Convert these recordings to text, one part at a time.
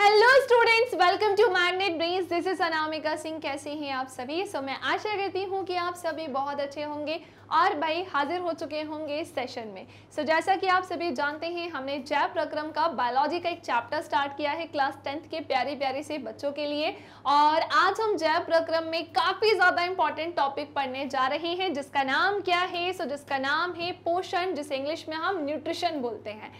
hello students welcome to Magnet Brains this is Anamika Singh कैसे हैं आप सभी सो so, मैं आशा करती हूँ कि आप सभी बहुत अच्छे होंगे और भाई हाजिर हो चुके होंगे इस सेशन में सो so, जैसा कि आप सभी जानते हैं हमने जय प्रक्रम का बायोलॉजी का एक चैप्टर स्टार्ट किया है क्लास टेंथ के प्यारे प्यारे से बच्चों के लिए और आज हम जय प्रक्रम में काफ़ी ज़्यादा इंपॉर्टेंट टॉपिक पढ़ने जा रहे हैं जिसका नाम क्या है सो so, जिसका नाम है पोषण जिसे इंग्लिश में हम न्यूट्रिशन बोलते हैं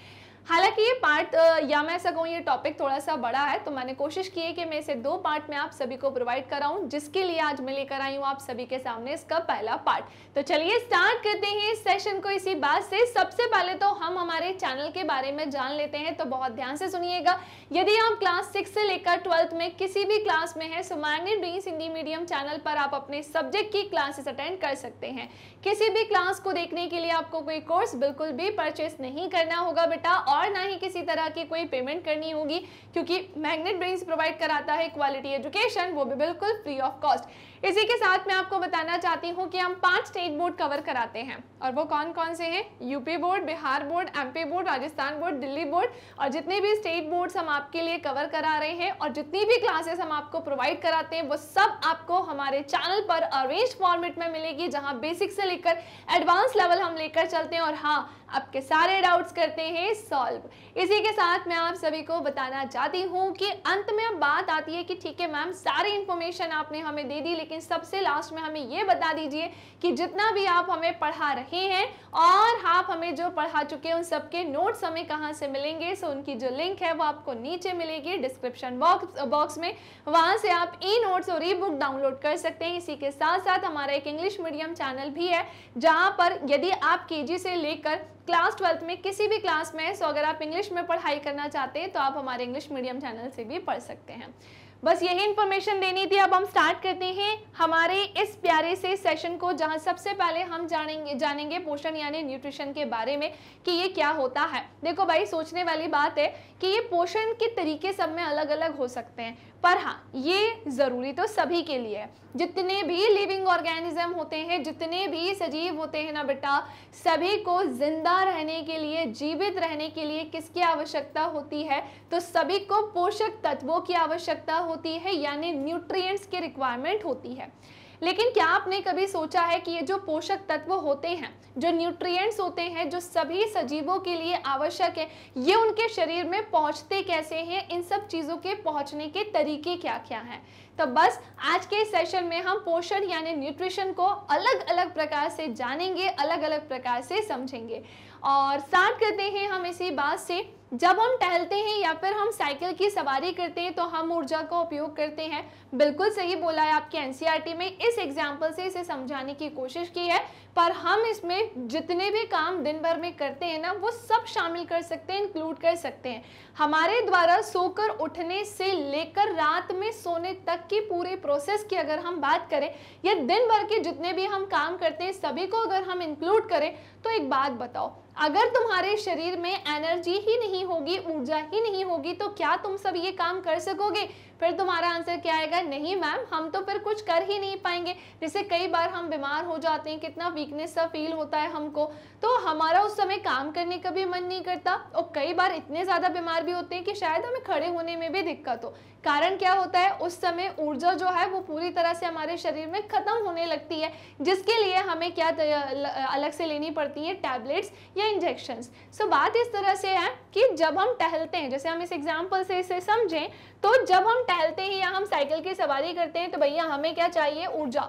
हालांकि ये पार्ट या मैं सकूँ ये टॉपिक थोड़ा सा बड़ा है तो मैंने कोशिश की है कि मैं इसे दो पार्ट में आप सभी को प्रोवाइड कराऊँ जिसके लिए आज मैं लेकर आई हूँ आप सभी के सामने इसका पहला पार्ट तो चलिए स्टार्ट करते हैं इस सेशन को इसी बात से सबसे पहले तो हम हमारे चैनल के बारे में जान लेते हैं तो बहुत ध्यान से सुनिएगा यदि आप क्लास सिक्स से लेकर ट्वेल्थ में किसी भी क्लास में है सुमाग्नि ड्रीम्स हिंदी मीडियम चैनल पर आप अपने सब्जेक्ट की क्लासेस अटेंड कर सकते हैं किसी भी क्लास को देखने के लिए आपको कोई कोर्स बिल्कुल भी परचेस नहीं करना होगा बेटा और ना ही किसी तरह की कोई पेमेंट करनी होगी क्योंकि मैग्नेट ब्रेन्स प्रोवाइड कराता है क्वालिटी एजुकेशन वो भी बिल्कुल फ्री ऑफ कॉस्ट इसी के साथ मैं आपको बताना चाहती हूँ कि हम पांच स्टेट बोर्ड कवर कराते हैं और वो कौन कौन से हैं UP board Bihar board MP board Rajasthan board Delhi board और जितने भी स्टेट बोर्ड्स हम आपके लिए कवर करा रहे हैं और जितनी भी क्लासेस हम आपको प्रोवाइड कराते हैं वो सब आपको हमारे चैनल पर अरेंज फॉर्मेट में मिलेगी जहाँ बेसिक से लेकर एडवांस लेवल हम लेकर चलते हैं और हाँ आपके सारे डाउट्स करते हैं सॉल्व इसी के साथ मैं आप सभी को बताना चाहती हूँ कि अंत में अब बात आती है कि ठीक है मैम सारी इन्फॉर्मेशन आपने हमें दे दी लेकिन सबसे लास्ट में हमें ये बता दीजिए कि जितना भी आप हमें पढ़ा रहे हैं और आप हमें जो पढ़ा चुके हैं उन सबके नोट्स हमें कहाँ से मिलेंगे सो उनकी जो लिंक है वो आपको नीचे मिलेगी डिस्क्रिप्शन बॉक्स बॉक्स में वहाँ से आप ई नोट्स और ई बुक डाउनलोड कर सकते हैं इसी के साथ साथ हमारा एक इंग्लिश मीडियम चैनल भी है जहाँ पर यदि आप के से लेकर क्लास ट्वेल्थ में किसी भी क्लास में सो अगर आप इंग्लिश में पढ़ाई करना चाहते हैं तो आप हमारे इंग्लिश मीडियम चैनल से भी पढ़ सकते हैं बस यही इन्फॉर्मेशन देनी थी अब हम स्टार्ट करते हैं हमारे इस प्यारे से सेशन को जहां सबसे पहले हम जानेंगे जानेंगे पोषण यानी न्यूट्रिशन के बारे में कि ये क्या होता है देखो भाई सोचने वाली बात है कि ये पोषण के तरीके सब में अलग अलग हो सकते हैं पर हाँ ये ज़रूरी तो सभी के लिए है जितने भी लिविंग ऑर्गेनिज्म होते हैं जितने भी सजीव होते हैं ना बेटा सभी को जिंदा रहने के लिए जीवित रहने के लिए किसकी आवश्यकता होती है तो सभी को पोषक तत्वों की आवश्यकता होती है यानी न्यूट्रिएंट्स की रिक्वायरमेंट होती है लेकिन क्या आपने कभी सोचा है कि ये जो पोषक तत्व होते हैं जो न्यूट्रिएंट्स होते हैं जो सभी सजीवों के लिए आवश्यक है ये उनके शरीर में पहुंचते कैसे हैं इन सब चीज़ों के पहुंचने के तरीके क्या क्या हैं तो बस आज के सेशन में हम पोषण यानी न्यूट्रिशन को अलग अलग प्रकार से जानेंगे अलग अलग प्रकार से समझेंगे और स्टार्ट करते हैं हम इसी बात से जब हम टहलते हैं या फिर हम साइकिल की सवारी करते हैं तो हम ऊर्जा का उपयोग करते हैं बिल्कुल सही बोला है आपके एनसीआरटी e में इस एग्जाम्पल से इसे समझाने की कोशिश की है पर हम इसमें जितने भी काम दिन भर में करते हैं ना वो सब शामिल कर सकते हैं इंक्लूड कर सकते हैं हमारे द्वारा सोकर उठने से लेकर रात में सोने तक की पूरे प्रोसेस की अगर हम बात करें या दिन भर के जितने भी हम काम करते हैं सभी को अगर हम इंक्लूड करें तो एक बात बताओ अगर तुम्हारे शरीर में एनर्जी ही नहीं होगी ऊर्जा ही नहीं होगी तो क्या तुम सब ये काम कर सकोगे फिर तुम्हारा आंसर क्या आएगा नहीं मैम हम तो फिर कुछ कर ही नहीं पाएंगे जैसे कई बार हम बीमार हो जाते हैं कितना वीकनेस सा फील होता है हमको तो हमारा उस समय काम करने का भी मन नहीं करता और कई बार इतने ज़्यादा बीमार भी होते हैं कि शायद हमें खड़े होने में भी दिक्कत हो कारण क्या होता है उस समय ऊर्जा जो है वो पूरी तरह से हमारे शरीर में ख़त्म होने लगती है जिसके लिए हमें क्या अलग से लेनी पड़ती है टैबलेट्स या इंजेक्शन सो बात इस तरह से है कि जब हम टहलते हैं जैसे हम इस एग्जाम्पल से इसे समझें तो जब हम टहलते हैं या हम साइकिल की सवारी करते हैं तो भैया हमें क्या चाहिए ऊर्जा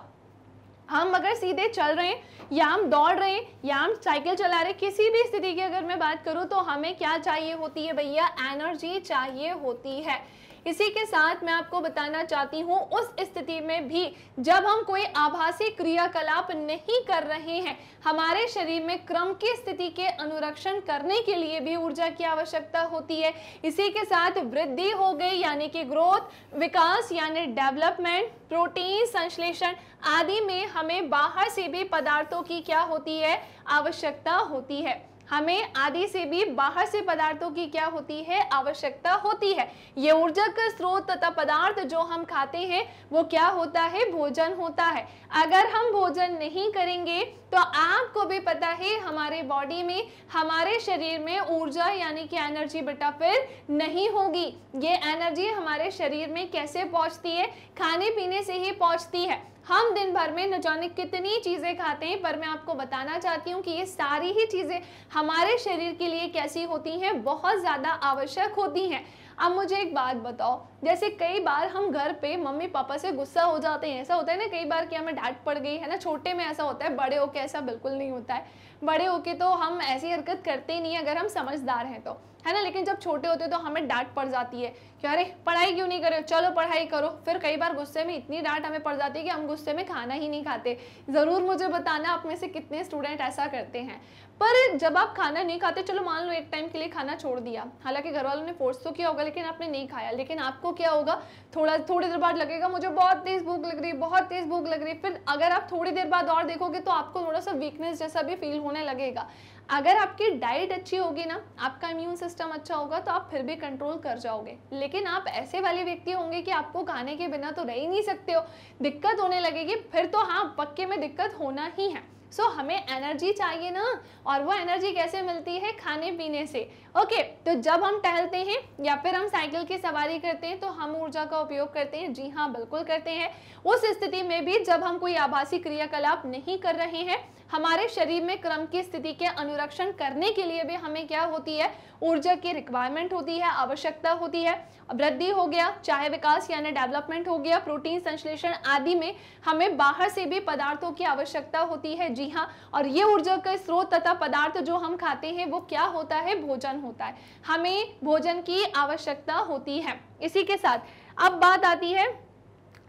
हम अगर सीधे चल रहे हैं या हम दौड़ रहे हैं या हम साइकिल चला रहे हैं किसी भी स्थिति की अगर मैं बात करूं तो हमें क्या चाहिए होती है भैया एनर्जी चाहिए होती है इसी के साथ मैं आपको बताना चाहती हूँ उस स्थिति में भी जब हम कोई आभासी क्रियाकलाप नहीं कर रहे हैं हमारे शरीर में क्रम की स्थिति के अनुरक्षण करने के लिए भी ऊर्जा की आवश्यकता होती है इसी के साथ वृद्धि हो गई यानी कि ग्रोथ विकास यानी डेवलपमेंट प्रोटीन संश्लेषण आदि में हमें बाहर से भी पदार्थों की क्या होती है आवश्यकता होती है हमें आदि से भी बाहर से पदार्थों की क्या होती है आवश्यकता होती है ये ऊर्जा का स्रोत तथा पदार्थ जो हम खाते हैं वो क्या होता है भोजन होता है अगर हम भोजन नहीं करेंगे तो आपको भी पता है हमारे बॉडी में हमारे शरीर में ऊर्जा यानी कि एनर्जी बेटा फिर नहीं होगी ये एनर्जी हमारे शरीर में कैसे पहुंचती है खाने पीने से ही पहुंचती है हम दिन भर में न जाने कितनी चीज़ें खाते हैं पर मैं आपको बताना चाहती हूँ कि ये सारी ही चीज़ें हमारे शरीर के लिए कैसी होती हैं बहुत ज़्यादा आवश्यक होती हैं अब मुझे एक बात बताओ जैसे कई बार हम घर पे मम्मी पापा से गुस्सा हो जाते हैं ऐसा होता है ना कई बार कि हमें डांट पड़ गई है ना छोटे में ऐसा होता है बड़े होके ऐसा बिल्कुल नहीं होता है बड़े होके तो हम ऐसी हरकत करते ही नहीं अगर हम समझदार हैं तो है ना लेकिन जब छोटे होते तो हमें डांट पड़ जाती है कि अरे पढ़ाई क्यों नहीं करे चलो पढ़ाई करो फिर कई बार गुस्से में इतनी डांट हमें पड़ जाती है कि हम गुस्से में खाना ही नहीं खाते ज़रूर मुझे बताना आप में से कितने स्टूडेंट ऐसा करते हैं पर जब आप खाना नहीं खाते चलो मान लो एक टाइम के लिए खाना छोड़ दिया हालांकि घर वालों ने फोर्स तो किया होगा लेकिन आपने नहीं खाया लेकिन आपको क्या होगा थोड़ा थोड़ी देर बाद लगेगा मुझे बहुत तेज़ भूख लग रही है बहुत तेज़ भूख लग रही है फिर अगर आप थोड़ी देर बाद और देखोगे तो आपको थोड़ा सा वीकनेस जैसा भी फील होने लगेगा अगर आपकी डाइट अच्छी होगी ना आपका इम्यून सिस्टम अच्छा होगा तो आप फिर भी कंट्रोल कर जाओगे लेकिन आप ऐसे वाले व्यक्ति होंगे कि आपको खाने के बिना तो रह ही नहीं सकते हो दिक्कत होने लगेगी फिर तो हाँ पक्के में दिक्कत होना ही है सो so, हमें एनर्जी चाहिए ना और वो एनर्जी कैसे मिलती है खाने पीने से ओके okay, तो जब हम टहलते हैं या फिर हम साइकिल की सवारी करते हैं तो हम ऊर्जा का उपयोग करते हैं जी हाँ बिल्कुल करते हैं उस स्थिति में भी जब हम कोई आभासी क्रियाकलाप नहीं कर रहे हैं हमारे शरीर में क्रम की स्थिति के अनुरक्षण करने के लिए भी हमें क्या होती है ऊर्जा की रिक्वायरमेंट होती है आवश्यकता होती है वृद्धि हो गया चाहे विकास यानी डेवलपमेंट हो गया प्रोटीन संश्लेषण आदि में हमें बाहर से भी पदार्थों की आवश्यकता होती है जी हाँ और ये ऊर्जा का स्रोत तथा पदार्थ जो हम खाते हैं वो क्या होता है भोजन होता है हमें भोजन की आवश्यकता होती है इसी के साथ अब बात आती है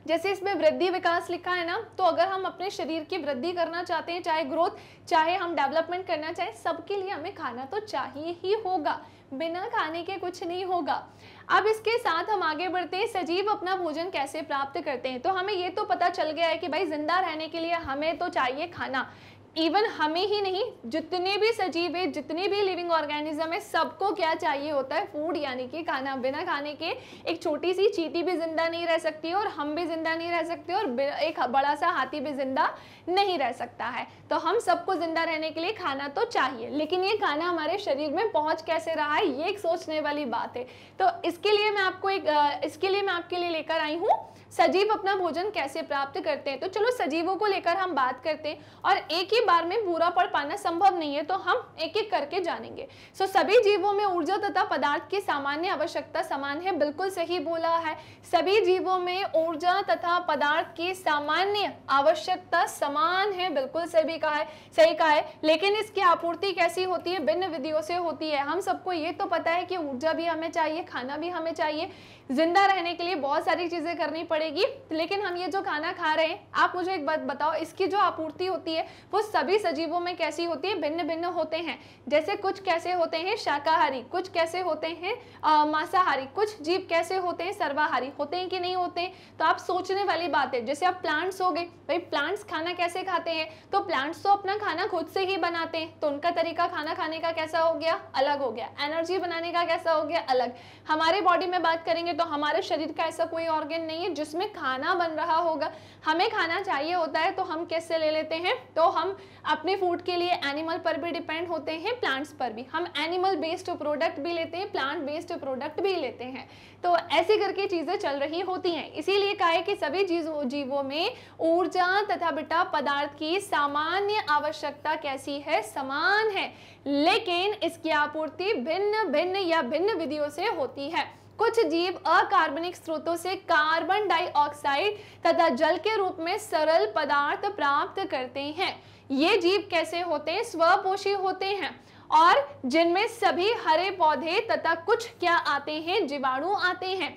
जैसे इसमें वृद्धि विकास लिखा है ना तो अगर हम अपने शरीर की वृद्धि करना चाहते हैं चाहे ग्रोथ चाहे हम डेवलपमेंट करना चाहे सबके लिए हमें खाना तो चाहिए ही होगा बिना खाने के कुछ नहीं होगा अब इसके साथ हम आगे बढ़ते हैं सजीव अपना भोजन कैसे प्राप्त करते हैं तो हमें ये तो पता चल गया है कि भाई जिंदा रहने के लिए हमें तो चाहिए खाना इवन हमें ही नहीं जितने भी सजीव है जितने भी लिविंग ऑर्गेनिज्म है सबको क्या चाहिए होता है फूड यानी कि खाना बिना खाने के एक छोटी सी चीटी भी जिंदा नहीं रह सकती और हम भी जिंदा नहीं रह सकते और एक बड़ा सा हाथी भी जिंदा नहीं रह सकता है तो हम सबको जिंदा रहने के लिए खाना तो चाहिए लेकिन ये खाना हमारे शरीर में पहुँच कैसे रहा है ये एक सोचने वाली बात है तो इसके लिए मैं आपको एक इसके लिए मैं आपके लिए लेकर आई हूँ सजीव अपना भोजन कैसे प्राप्त करते हैं तो चलो सजीवों को लेकर हम बात करते हैं और एक ही बार में पूरा पढ़ पाना संभव नहीं है तो हम एक एक करके जानेंगे सो सभी जीवों में ऊर्जा तथा पदार्थ की सामान्य आवश्यकता समान है बिल्कुल सही बोला है सभी जीवों में ऊर्जा तथा पदार्थ की सामान्य आवश्यकता समान है बिल्कुल सभी कहा है सही कहा है लेकिन इसकी आपूर्ति कैसी होती है भिन्न विधियों से होती है हम सबको ये तो पता है कि ऊर्जा भी हमें चाहिए खाना भी हमें चाहिए जिंदा रहने के लिए बहुत सारी चीज़ें करनी पड़ेगी पड़ेगी लेकिन हम ये जो खाना खा रहे हैं आप मुझे एक बात बताओ इसकी जो आपूर्ति होती है वो सभी सजीवों में कैसी होती है भिन्न भिन्न होते हैं जैसे कुछ कैसे होते हैं शाकाहारी कुछ कैसे होते हैं मांसाहारी कुछ जीव कैसे होते हैं सर्वाहारी होते हैं कि नहीं होते तो आप सोचने वाली बात है जैसे आप प्लांट्स हो गए भाई प्लांट्स खाना कैसे खाते हैं तो प्लांट्स तो अपना खाना खुद से ही बनाते हैं तो उनका तरीका खाना खाने का कैसा हो गया अलग हो गया एनर्जी बनाने का कैसा हो गया अलग हमारे बॉडी में बात करेंगे तो हमारे शरीर का ऐसा कोई ऑर्गेन नहीं है जिस जिसमें खाना बन रहा होगा हमें खाना चाहिए होता है तो हम कैसे ले लेते हैं तो हम अपने फूड के लिए एनिमल पर भी डिपेंड होते हैं प्लांट्स पर भी हम एनिमल बेस्ड प्रोडक्ट भी लेते हैं प्लांट बेस्ड प्रोडक्ट भी लेते हैं तो ऐसे करके चीज़ें चल रही होती हैं इसीलिए कहा है कि सभी जीवों जीवों में ऊर्जा तथा बिटा पदार्थ की सामान्य आवश्यकता कैसी है समान है लेकिन इसकी आपूर्ति भिन्न भिन्न या भिन्न विधियों से होती है कुछ जीव अकार्बनिक स्रोतों से कार्बन डाइऑक्साइड तथा जल के रूप में सरल पदार्थ प्राप्त करते हैं ये जीव कैसे होते हैं स्वपोषी होते हैं और जिनमें सभी हरे पौधे तथा कुछ क्या आते हैं जीवाणु आते हैं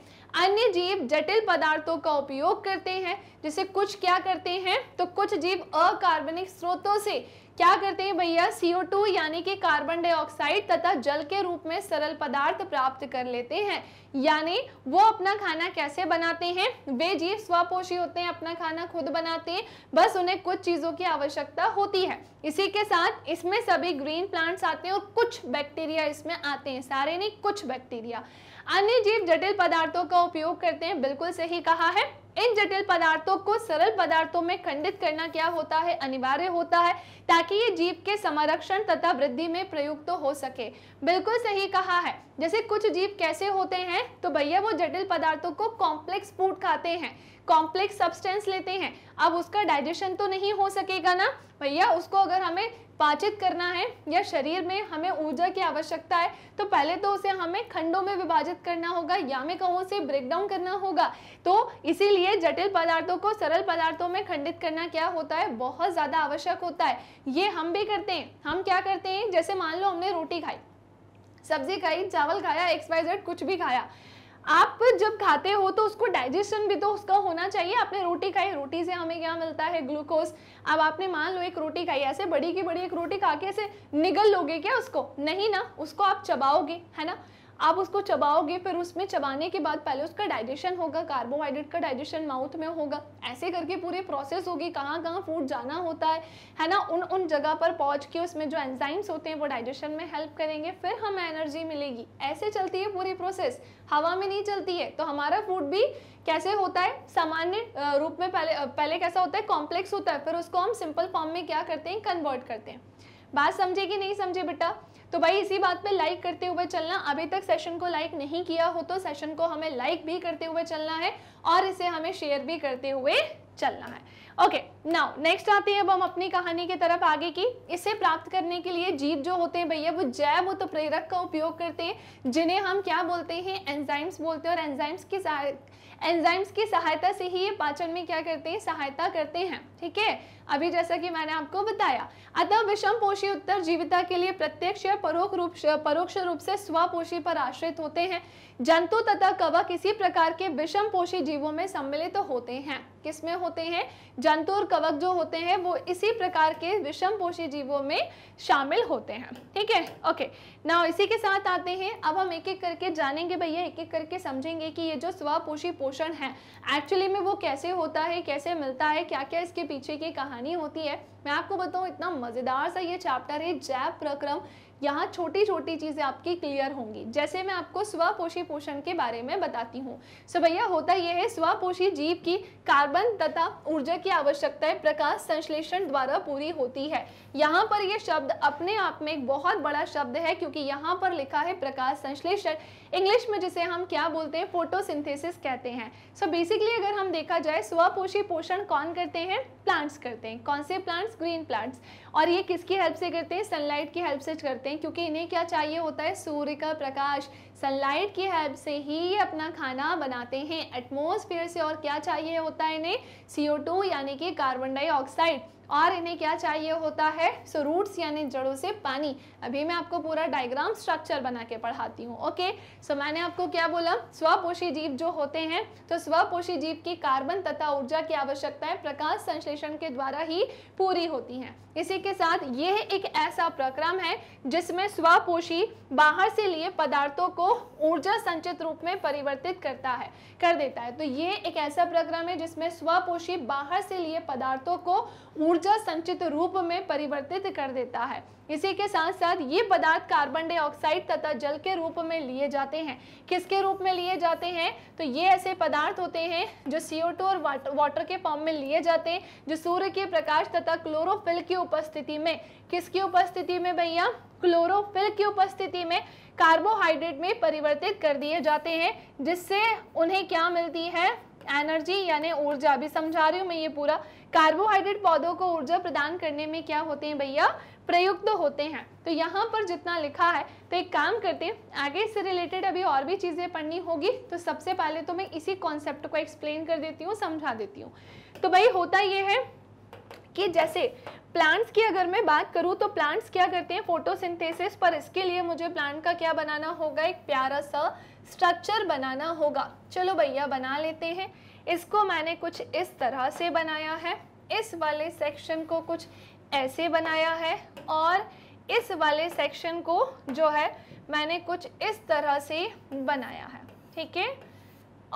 अन्य जीव जटिल पदार्थों का उपयोग करते हैं जिसे कुछ क्या करते हैं तो कुछ जीव अकार्बनिक स्रोतों से क्या करते हैं भैया CO2 यानी कि कार्बन डाइऑक्साइड तथा जल के रूप में सरल पदार्थ प्राप्त कर लेते हैं यानी वो अपना खाना कैसे बनाते हैं वे जीव स्वपोषी होते हैं अपना खाना खुद बनाते हैं बस उन्हें कुछ चीज़ों की आवश्यकता होती है इसी के साथ इसमें सभी ग्रीन प्लांट्स आते हैं और कुछ बैक्टीरिया इसमें आते हैं सारे नहीं कुछ बैक्टीरिया अन्य जीव जटिल पदार्थों का उपयोग करते हैं बिल्कुल सही कहा है इन जटिल पदार्थों को सरल पदार्थों में खंडित करना क्या होता है अनिवार्य होता है ताकि ये जीव के संरक्षण तथा वृद्धि में प्रयुक्त तो हो सके बिल्कुल सही कहा है जैसे कुछ जीव कैसे होते हैं तो भैया वो जटिल पदार्थों को कॉम्प्लेक्स फूड खाते हैं कॉम्प्लेक्स सब्सटेंस लेते हैं अब उसका डाइजेशन तो नहीं हो सकेगा ना भैया उसको अगर हमें पाचित करना है या शरीर में हमें ऊर्जा की आवश्यकता है तो पहले तो उसे हमें खंडों में विभाजित करना होगा या मैं कहूँ उसे ब्रेकडाउन करना होगा तो इसीलिए जटिल पदार्थों को सरल पदार्थों में खंडित करना क्या होता है बहुत ज़्यादा आवश्यक होता है ये हम भी करते हैं हम क्या करते हैं जैसे मान लो हमने रोटी खाई सब्जी खाई चावल खाया एक्स कुछ भी खाया आप जब खाते हो तो उसको डाइजेशन भी तो उसका होना चाहिए आपने रोटी खाई रोटी से हमें क्या मिलता है ग्लूकोज अब आपने मान लो एक रोटी खाई ऐसे बड़ी की बड़ी एक रोटी खा के ऐसे निगल लोगे क्या उसको नहीं ना उसको आप चबाओगे है ना आप उसको चबाओगे फिर उसमें चबाने के बाद पहले उसका डाइजेशन होगा कार्बोहाइड्रेट का डाइजेशन माउथ में होगा ऐसे करके पूरी प्रोसेस होगी कहाँ कहाँ फूड जाना होता है है ना उन उन जगह पर पहुँच के उसमें जो एंजाइम्स होते हैं वो डाइजेशन में हेल्प करेंगे फिर हमें एनर्जी मिलेगी ऐसे चलती है पूरी प्रोसेस हवा में नहीं चलती है तो हमारा फूड भी कैसे होता है सामान्य रूप में पहले पहले कैसा होता है कॉम्प्लेक्स होता है फिर उसको हम सिंपल फॉर्म में क्या करते हैं कन्वर्ट करते हैं बात समझे कि नहीं समझे बेटा तो भाई इसी बात पे लाइक करते हुए चलना अभी तक सेशन को लाइक नहीं किया हो तो सेशन को हमें लाइक भी करते हुए चलना है और इसे हमें शेयर भी करते हुए चलना है ओके नाउ नेक्स्ट आती है अब हम अपनी कहानी की तरफ आगे की इसे प्राप्त करने के लिए जीव जो होते हैं भैया वो जैव उत्प्रेरक का उपयोग करते हैं जिन्हें हम क्या बोलते हैं एंजाइम्स बोलते हैं और एंजाइम्स की एंजाइम्स की सहायता से ही ये पाचन में क्या करते हैं सहायता करते हैं ठीक है अभी जैसा कि मैंने आपको बताया अतः विषम पोषी उत्तर जीविता के लिए प्रत्यक्ष या परोक्ष रूप परोक्ष रूप से स्वपोषी पर आश्रित होते हैं जंतु तथा कवक इसी प्रकार के विषम पोषी जीवों में सम्मिलित तो होते हैं किसमें होते हैं जंतु और कवक जो होते हैं वो इसी प्रकार के विषम पोषी जीवों में शामिल होते हैं ठीक है ओके ना इसी के साथ आते हैं अब हम एक एक करके जानेंगे भैया एक एक करके समझेंगे कि ये जो स्वपोषी पोषण है एक्चुअली में वो कैसे होता है कैसे मिलता है क्या क्या इसके पीछे की कहानी कहानी होती है मैं आपको बताऊँ इतना मज़ेदार सा ये चैप्टर है जैव प्रक्रम यहाँ छोटी छोटी चीज़ें आपकी क्लियर होंगी जैसे मैं आपको स्वपोषी पोषण के बारे में बताती हूँ सो भैया होता यह है स्वपोषी जीव की कार्बन तथा ऊर्जा की आवश्यकताएं प्रकाश संश्लेषण द्वारा पूरी होती है यहाँ पर यह शब्द अपने आप में एक बहुत बड़ा शब्द है क्योंकि यहाँ पर लिखा है प्रकाश संश्लेषण इंग्लिश में जिसे हम क्या बोलते हैं फोटोसिंथेसिस कहते हैं सो so बेसिकली अगर हम देखा जाए स्वपोषी पोषण कौन करते हैं प्लांट्स करते हैं कौन से प्लांट्स ग्रीन प्लांट्स और ये किसकी हेल्प से करते हैं सनलाइट की हेल्प से करते हैं क्योंकि इन्हें क्या चाहिए होता है सूर्य का प्रकाश सनलाइट की हेल्प से ही ये अपना खाना बनाते हैं एटमोसफियर से और क्या चाहिए होता है इन्हें सी यानी कि कार्बन डाइऑक्साइड और इन्हें क्या चाहिए होता है सो रूट्स यानी जड़ों से पानी अभी मैं आपको पूरा डायग्राम स्ट्रक्चर बना के पढ़ाती हूँ ओके सो मैंने आपको क्या बोला स्वपोषी जीव जो होते हैं तो स्वपोषी जीव की कार्बन तथा ऊर्जा की आवश्यकताएं प्रकाश संश्लेषण के द्वारा ही पूरी होती हैं इसी के साथ यह एक ऐसा प्रक्रम है जिसमें स्वपोषी बाहर से लिए पदार्थों को ऊर्जा संचित रूप में परिवर्तित करता है कर देता है तो ये एक ऐसा प्रक्रम है जिसमें स्वपोषी बाहर से लिए पदार्थों को ऊर्जा संचित रूप में परिवर्तित कर देता है इसी के साथ साथ ये पदार्थ कार्बन डाइऑक्साइड तथा जल के रूप में लिए जाते हैं किसके रूप में लिए जाते हैं तो ये ऐसे पदार्थ होते हैं जो CO2 और वाटर, के फॉर्म में लिए जाते हैं जो सूर्य के प्रकाश तथा क्लोरोफिल की उपस्थिति में किसकी उपस्थिति में भैया क्लोरोफिल की उपस्थिति में कार्बोहाइड्रेट में परिवर्तित कर दिए जाते हैं जिससे उन्हें क्या मिलती है एनर्जी यानी ऊर्जा भी समझा रही हूँ मैं ये पूरा कार्बोहाइड्रेट पौधों को ऊर्जा प्रदान करने में क्या होते हैं भैया प्रयुक्त तो होते हैं तो यहाँ पर जितना लिखा है तो एक काम करते हैं आगे इससे रिलेटेड अभी और भी चीज़ें पढ़नी होगी तो सबसे पहले तो मैं इसी कॉन्सेप्ट को एक्सप्लेन कर देती हूँ समझा देती हूँ तो भाई होता ये है कि जैसे प्लांट्स की अगर मैं बात करूँ तो प्लांट्स क्या करते हैं फोटोसिंथेसिस पर इसके लिए मुझे प्लांट का क्या बनाना होगा एक प्यारा सा स्ट्रक्चर बनाना होगा चलो भैया बना लेते हैं इसको मैंने कुछ इस तरह से बनाया है इस वाले सेक्शन को कुछ ऐसे बनाया है और इस वाले सेक्शन को जो है मैंने कुछ इस तरह से बनाया है ठीक है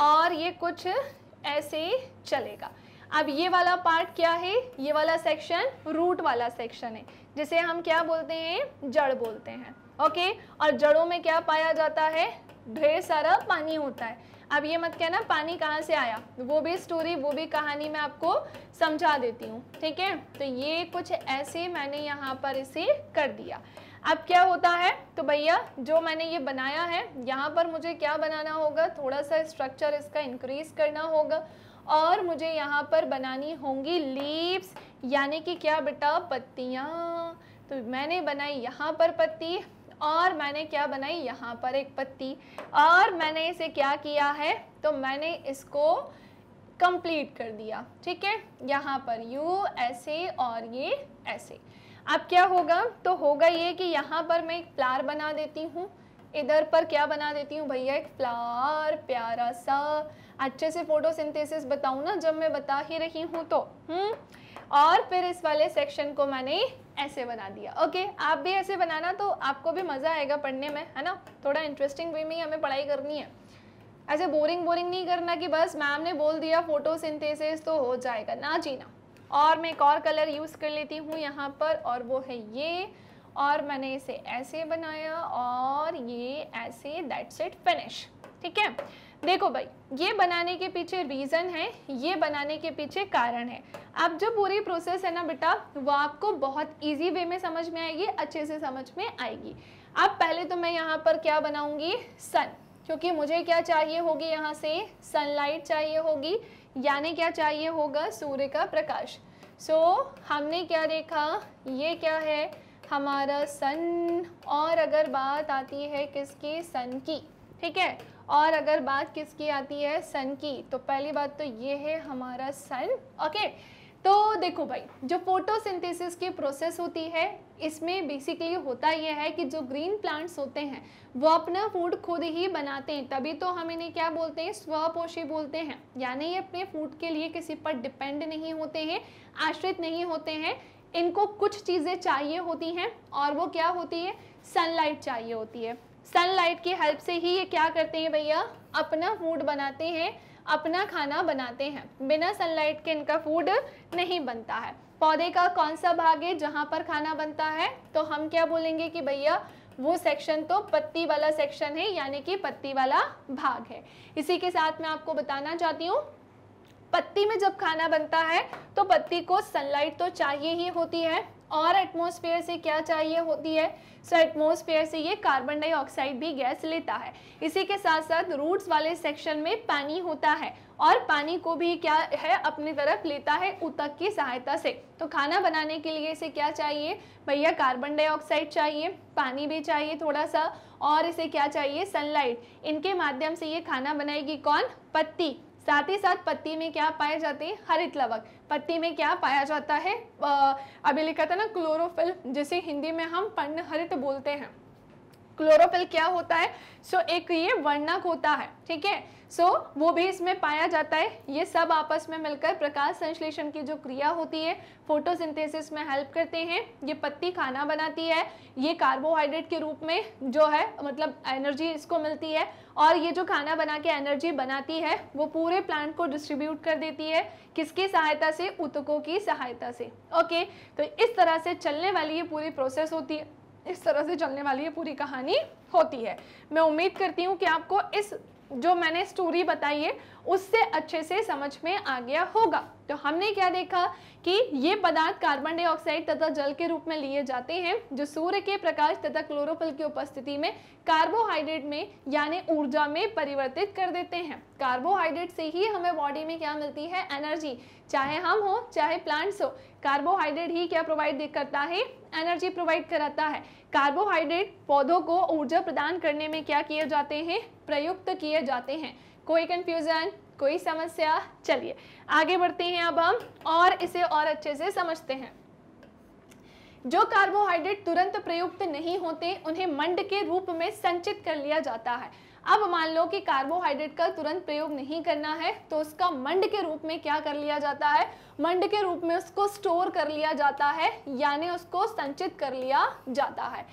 और ये कुछ ऐसे चलेगा अब ये वाला पार्ट क्या है ये वाला सेक्शन रूट वाला सेक्शन है जिसे हम क्या बोलते हैं जड़ बोलते हैं ओके और जड़ों में क्या पाया जाता है ढेर सारा पानी होता है अब ये मत कहना पानी कहाँ से आया वो भी स्टोरी वो भी कहानी मैं आपको समझा देती हूँ ठीक है तो ये कुछ ऐसे मैंने यहाँ पर इसे कर दिया अब क्या होता है तो भैया जो मैंने ये बनाया है यहाँ पर मुझे क्या बनाना होगा थोड़ा सा स्ट्रक्चर इसका इंक्रीज करना होगा और मुझे यहाँ पर बनानी होंगी लीव्स यानी कि क्या बेटा पत्तियाँ तो मैंने बनाई यहाँ पर पत्ती और मैंने क्या बनाई यहाँ पर एक पत्ती और मैंने इसे क्या किया है तो मैंने इसको कंप्लीट कर दिया ठीक है यहाँ पर यू ऐसे और ये ऐसे अब क्या होगा तो होगा ये कि यहाँ पर मैं एक फ्लार बना देती हूँ इधर पर क्या बना देती हूँ भैया एक फ्लार प्यारा सा अच्छे से फोटोसिंथेसिस बताऊँ ना जब मैं बता ही रही हूँ तो हम्म और फिर इस वाले सेक्शन को मैंने ऐसे बना दिया ओके आप भी ऐसे बनाना तो आपको भी मज़ा आएगा पढ़ने में है ना थोड़ा इंटरेस्टिंग वे में ही हमें पढ़ाई करनी है ऐसे बोरिंग बोरिंग नहीं करना कि बस मैम ने बोल दिया फोटोसिंथेसिस तो हो जाएगा ना जी ना और मैं एक और कलर यूज़ कर लेती हूँ यहाँ पर और वो है ये और मैंने इसे ऐसे बनाया और ये ऐसे दैट्स इट फिनिश ठीक है देखो भाई ये बनाने के पीछे रीज़न है ये बनाने के पीछे कारण है अब जो पूरी प्रोसेस है ना बेटा वो आपको बहुत इजी वे में समझ में आएगी अच्छे से समझ में आएगी अब पहले तो मैं यहाँ पर क्या बनाऊँगी सन क्योंकि मुझे क्या चाहिए होगी यहाँ से सनलाइट चाहिए होगी यानी क्या चाहिए होगा सूर्य का प्रकाश सो so, हमने क्या देखा ये क्या है हमारा सन और अगर बात आती है किसकी सन की ठीक है और अगर बात किसकी आती है सन की तो पहली बात तो ये है हमारा सन ओके तो देखो भाई जो फोटोसिंथेसिस की प्रोसेस होती है इसमें बेसिकली होता यह है कि जो ग्रीन प्लांट्स होते हैं वो अपना फूड खुद ही बनाते हैं तभी तो हम इन्हें क्या बोलते हैं स्वपोषी बोलते हैं यानी ये अपने फूड के लिए किसी पर डिपेंड नहीं होते हैं आश्रित नहीं होते हैं इनको कुछ चीज़ें चाहिए होती हैं और वो क्या होती है सनलाइट चाहिए होती है सनलाइट की हेल्प से ही ये क्या करते हैं भैया अपना फूड बनाते हैं अपना खाना बनाते हैं बिना सनलाइट के इनका फूड नहीं बनता है पौधे का कौन सा भाग है जहाँ पर खाना बनता है तो हम क्या बोलेंगे कि भैया वो सेक्शन तो पत्ती वाला सेक्शन है यानी कि पत्ती वाला भाग है इसी के साथ मैं आपको बताना चाहती हूँ पत्ती में जब खाना बनता है तो पत्ती को सनलाइट तो चाहिए ही होती है और एटमोसफेयर से क्या चाहिए होती है सो so, एटमोसफेयर से ये कार्बन डाइऑक्साइड भी गैस लेता है इसी के साथ साथ रूट्स वाले सेक्शन में पानी होता है और पानी को भी क्या है अपनी तरफ लेता है उतक की सहायता से तो खाना बनाने के लिए इसे क्या चाहिए भैया कार्बन डाइऑक्साइड चाहिए पानी भी चाहिए थोड़ा सा और इसे क्या चाहिए सनलाइट इनके माध्यम से ये खाना बनाएगी कौन पत्ती साथ ही साथ पत्ती में क्या पाए जाते हैं हरित लवक पत्ती में क्या पाया जाता है अभी लिखा था ना क्लोरोफिल जिसे हिंदी में हम हरित बोलते हैं क्लोरोफिल क्या होता है सो so, एक ये वर्णक होता है ठीक है सो वो भी इसमें पाया जाता है ये सब आपस में मिलकर प्रकाश संश्लेषण की जो क्रिया होती है फोटोसिंथेसिस में हेल्प करते हैं ये पत्ती खाना बनाती है ये कार्बोहाइड्रेट के रूप में जो है मतलब एनर्जी इसको मिलती है और ये जो खाना बना के एनर्जी बनाती है वो पूरे प्लांट को डिस्ट्रीब्यूट कर देती है किसकी सहायता से उतकों की सहायता से ओके तो इस तरह से चलने वाली ये पूरी प्रोसेस होती है इस तरह से चलने वाली ये पूरी कहानी होती है मैं उम्मीद करती हूँ कि आपको इस जो मैंने स्टोरी बताई है उससे अच्छे से समझ में आ गया होगा तो हमने क्या देखा कि ये पदार्थ कार्बन डाइऑक्साइड तथा जल के रूप में लिए जाते हैं जो सूर्य के प्रकाश तथा क्लोरोफिल की उपस्थिति में कार्बोहाइड्रेट में यानी ऊर्जा में परिवर्तित कर देते हैं कार्बोहाइड्रेट से ही हमें बॉडी में क्या मिलती है एनर्जी चाहे हम हो चाहे प्लांट्स हो कार्बोहाइड्रेट ही क्या प्रोवाइड करता है एनर्जी प्रोवाइड कराता है कार्बोहाइड्रेट पौधों को ऊर्जा प्रदान करने में क्या किए जाते हैं प्रयुक्त किए जाते हैं कोई कंफ्यूजन कोई समस्या चलिए आगे बढ़ते हैं अब हम और इसे और अच्छे से समझते हैं जो कार्बोहाइड्रेट तुरंत प्रयुक्त नहीं होते उन्हें मंड के रूप में संचित कर लिया जाता है अब मान लो कि कार्बोहाइड्रेट का तुरंत प्रयोग नहीं करना है तो उसका मंड के रूप में क्या कर लिया जाता है मंड के रूप में उसको स्टोर कर लिया जाता है यानी उसको संचित कर लिया जाता है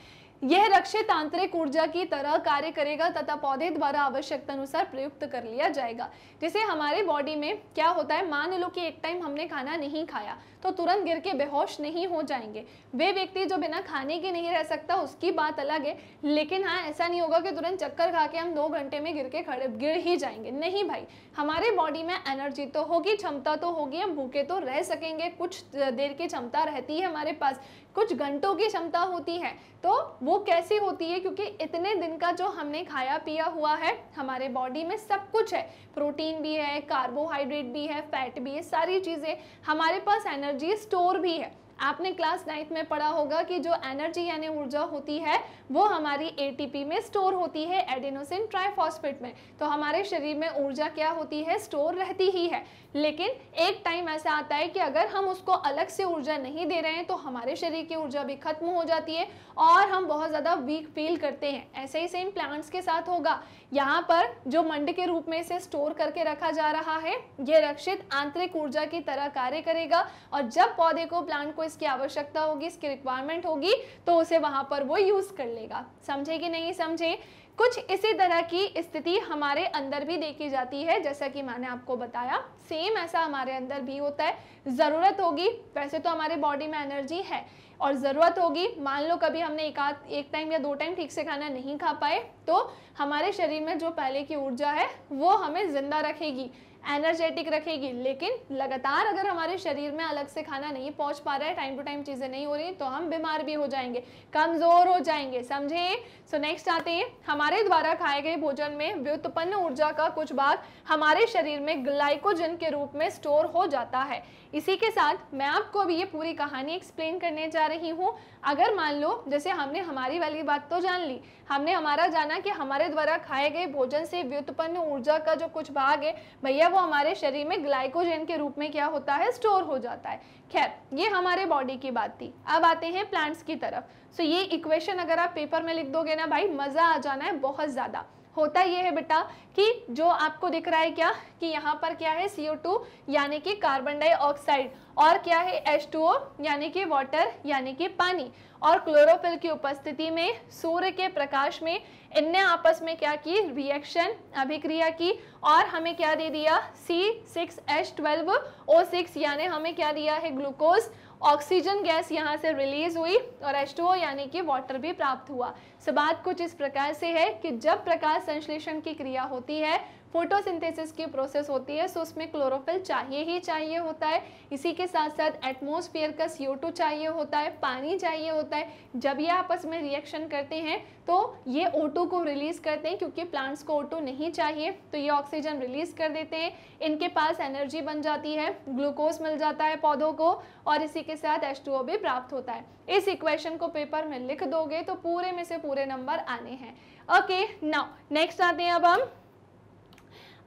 यह रक्षित आंतरिक ऊर्जा की तरह कार्य करेगा तथा पौधे द्वारा आवश्यकता अनुसार प्रयुक्त कर लिया जाएगा जिसे हमारे बॉडी में क्या होता है मान लो कि एक टाइम हमने खाना नहीं खाया तो तुरंत गिर के बेहोश नहीं हो जाएंगे वे व्यक्ति जो बिना खाने के नहीं रह सकता उसकी बात अलग है लेकिन हाँ ऐसा नहीं होगा कि तुरंत चक्कर खा के हम दो घंटे में गिर के खड़े गिर ही जाएंगे नहीं भाई हमारे बॉडी में एनर्जी तो होगी क्षमता तो होगी हम भूखे तो रह सकेंगे कुछ देर की क्षमता रहती है हमारे पास कुछ घंटों की क्षमता होती है तो वो कैसी होती है क्योंकि इतने दिन का जो हमने खाया पिया हुआ है हमारे बॉडी में सब कुछ है प्रोटीन भी है कार्बोहाइड्रेट भी है फैट भी है सारी चीज़ें हमारे पास एनर्जी एनर्जी स्टोर भी है आपने क्लास नाइन्थ में पढ़ा होगा कि जो एनर्जी यानी ऊर्जा होती है वो हमारी एटीपी में स्टोर होती है एडेनोसिन ट्राइफॉस्फेट में तो हमारे शरीर में ऊर्जा क्या होती है स्टोर रहती ही है लेकिन एक टाइम ऐसा आता है कि अगर हम उसको अलग से ऊर्जा नहीं दे रहे हैं तो हमारे शरीर की ऊर्जा भी खत्म हो जाती है और हम बहुत ज़्यादा वीक फील करते हैं ऐसे ही सेम प्लांट्स के साथ होगा यहाँ पर जो मंड के रूप में इसे स्टोर करके रखा जा रहा है ये रक्षित आंतरिक ऊर्जा की तरह कार्य करेगा और जब पौधे को प्लांट को इसकी आवश्यकता होगी इसकी रिक्वायरमेंट होगी तो उसे वहाँ पर वो यूज़ कर लेगा समझे कि नहीं समझे कुछ इसी तरह की स्थिति हमारे अंदर भी देखी जाती है जैसा कि मैंने आपको बताया सेम ऐसा हमारे अंदर भी होता है ज़रूरत होगी वैसे तो हमारे बॉडी में एनर्जी है और ज़रूरत होगी मान लो कभी हमने एक आध एक टाइम या दो टाइम ठीक से खाना नहीं खा पाए तो हमारे शरीर में जो पहले की ऊर्जा है वो हमें ज़िंदा रखेगी एनर्जेटिक रखेगी लेकिन लगातार अगर हमारे शरीर में अलग से खाना नहीं पहुंच पा रहा है टाइम टू टाइम चीज़ें नहीं हो रही तो हम बीमार भी हो जाएंगे कमज़ोर हो जाएंगे समझे सो नेक्स्ट आते हैं हमारे द्वारा खाए गए भोजन में व्युत्पन्न ऊर्जा का कुछ भाग हमारे शरीर में ग्लाइकोजन के रूप में स्टोर हो जाता है इसी के साथ मैं आपको अभी ये पूरी कहानी एक्सप्लेन करने जा रही हूँ अगर मान लो जैसे हमने हमारी वाली बात तो जान ली हमने हमारा जाना कि हमारे द्वारा खाए गए भोजन से व्युत्पन्न ऊर्जा का जो कुछ भाग है भैया वो हमारे शरीर में ग्लाइकोजन के रूप में क्या होता है स्टोर हो जाता है खैर ये हमारे बॉडी की बात थी अब आते हैं प्लांट्स की तरफ सो ये इक्वेशन अगर आप पेपर में लिख दोगे ना भाई मज़ा आ जाना है बहुत ज़्यादा होता यह है बेटा कि जो आपको दिख रहा है क्या कि यहाँ पर क्या है CO2 यानी कि कार्बन डाइऑक्साइड और क्या है H2O यानी कि वाटर यानी कि पानी और क्लोरोफिल की उपस्थिति में सूर्य के प्रकाश में इनने आपस में क्या की रिएक्शन अभिक्रिया की और हमें क्या दे दिया C six H twelve O six यानी हमें क्या दिया है ग्लूकोज ऑक्सीजन गैस यहाँ से रिलीज हुई और एच यानी कि वाटर भी प्राप्त हुआ सो बात कुछ इस प्रकार से है कि जब प्रकाश संश्लेषण की क्रिया होती है फोटोसिंथेसिस की प्रोसेस होती है सो उसमें क्लोरोफिल चाहिए ही चाहिए होता है इसी के साथ साथ एटमोसफियर का सी चाहिए होता है पानी चाहिए होता है जब ये आपस में रिएक्शन करते हैं तो ये O2 को रिलीज़ करते हैं क्योंकि प्लांट्स को O2 नहीं चाहिए तो ये ऑक्सीजन रिलीज़ कर देते हैं इनके पास एनर्जी बन जाती है ग्लूकोज मिल जाता है पौधों को और इसी के साथ H2O भी प्राप्त होता है इस इक्वेशन को पेपर में लिख दोगे तो पूरे में से पूरे नंबर आने हैं ओके नाउ नेक्स्ट आते हैं अब हम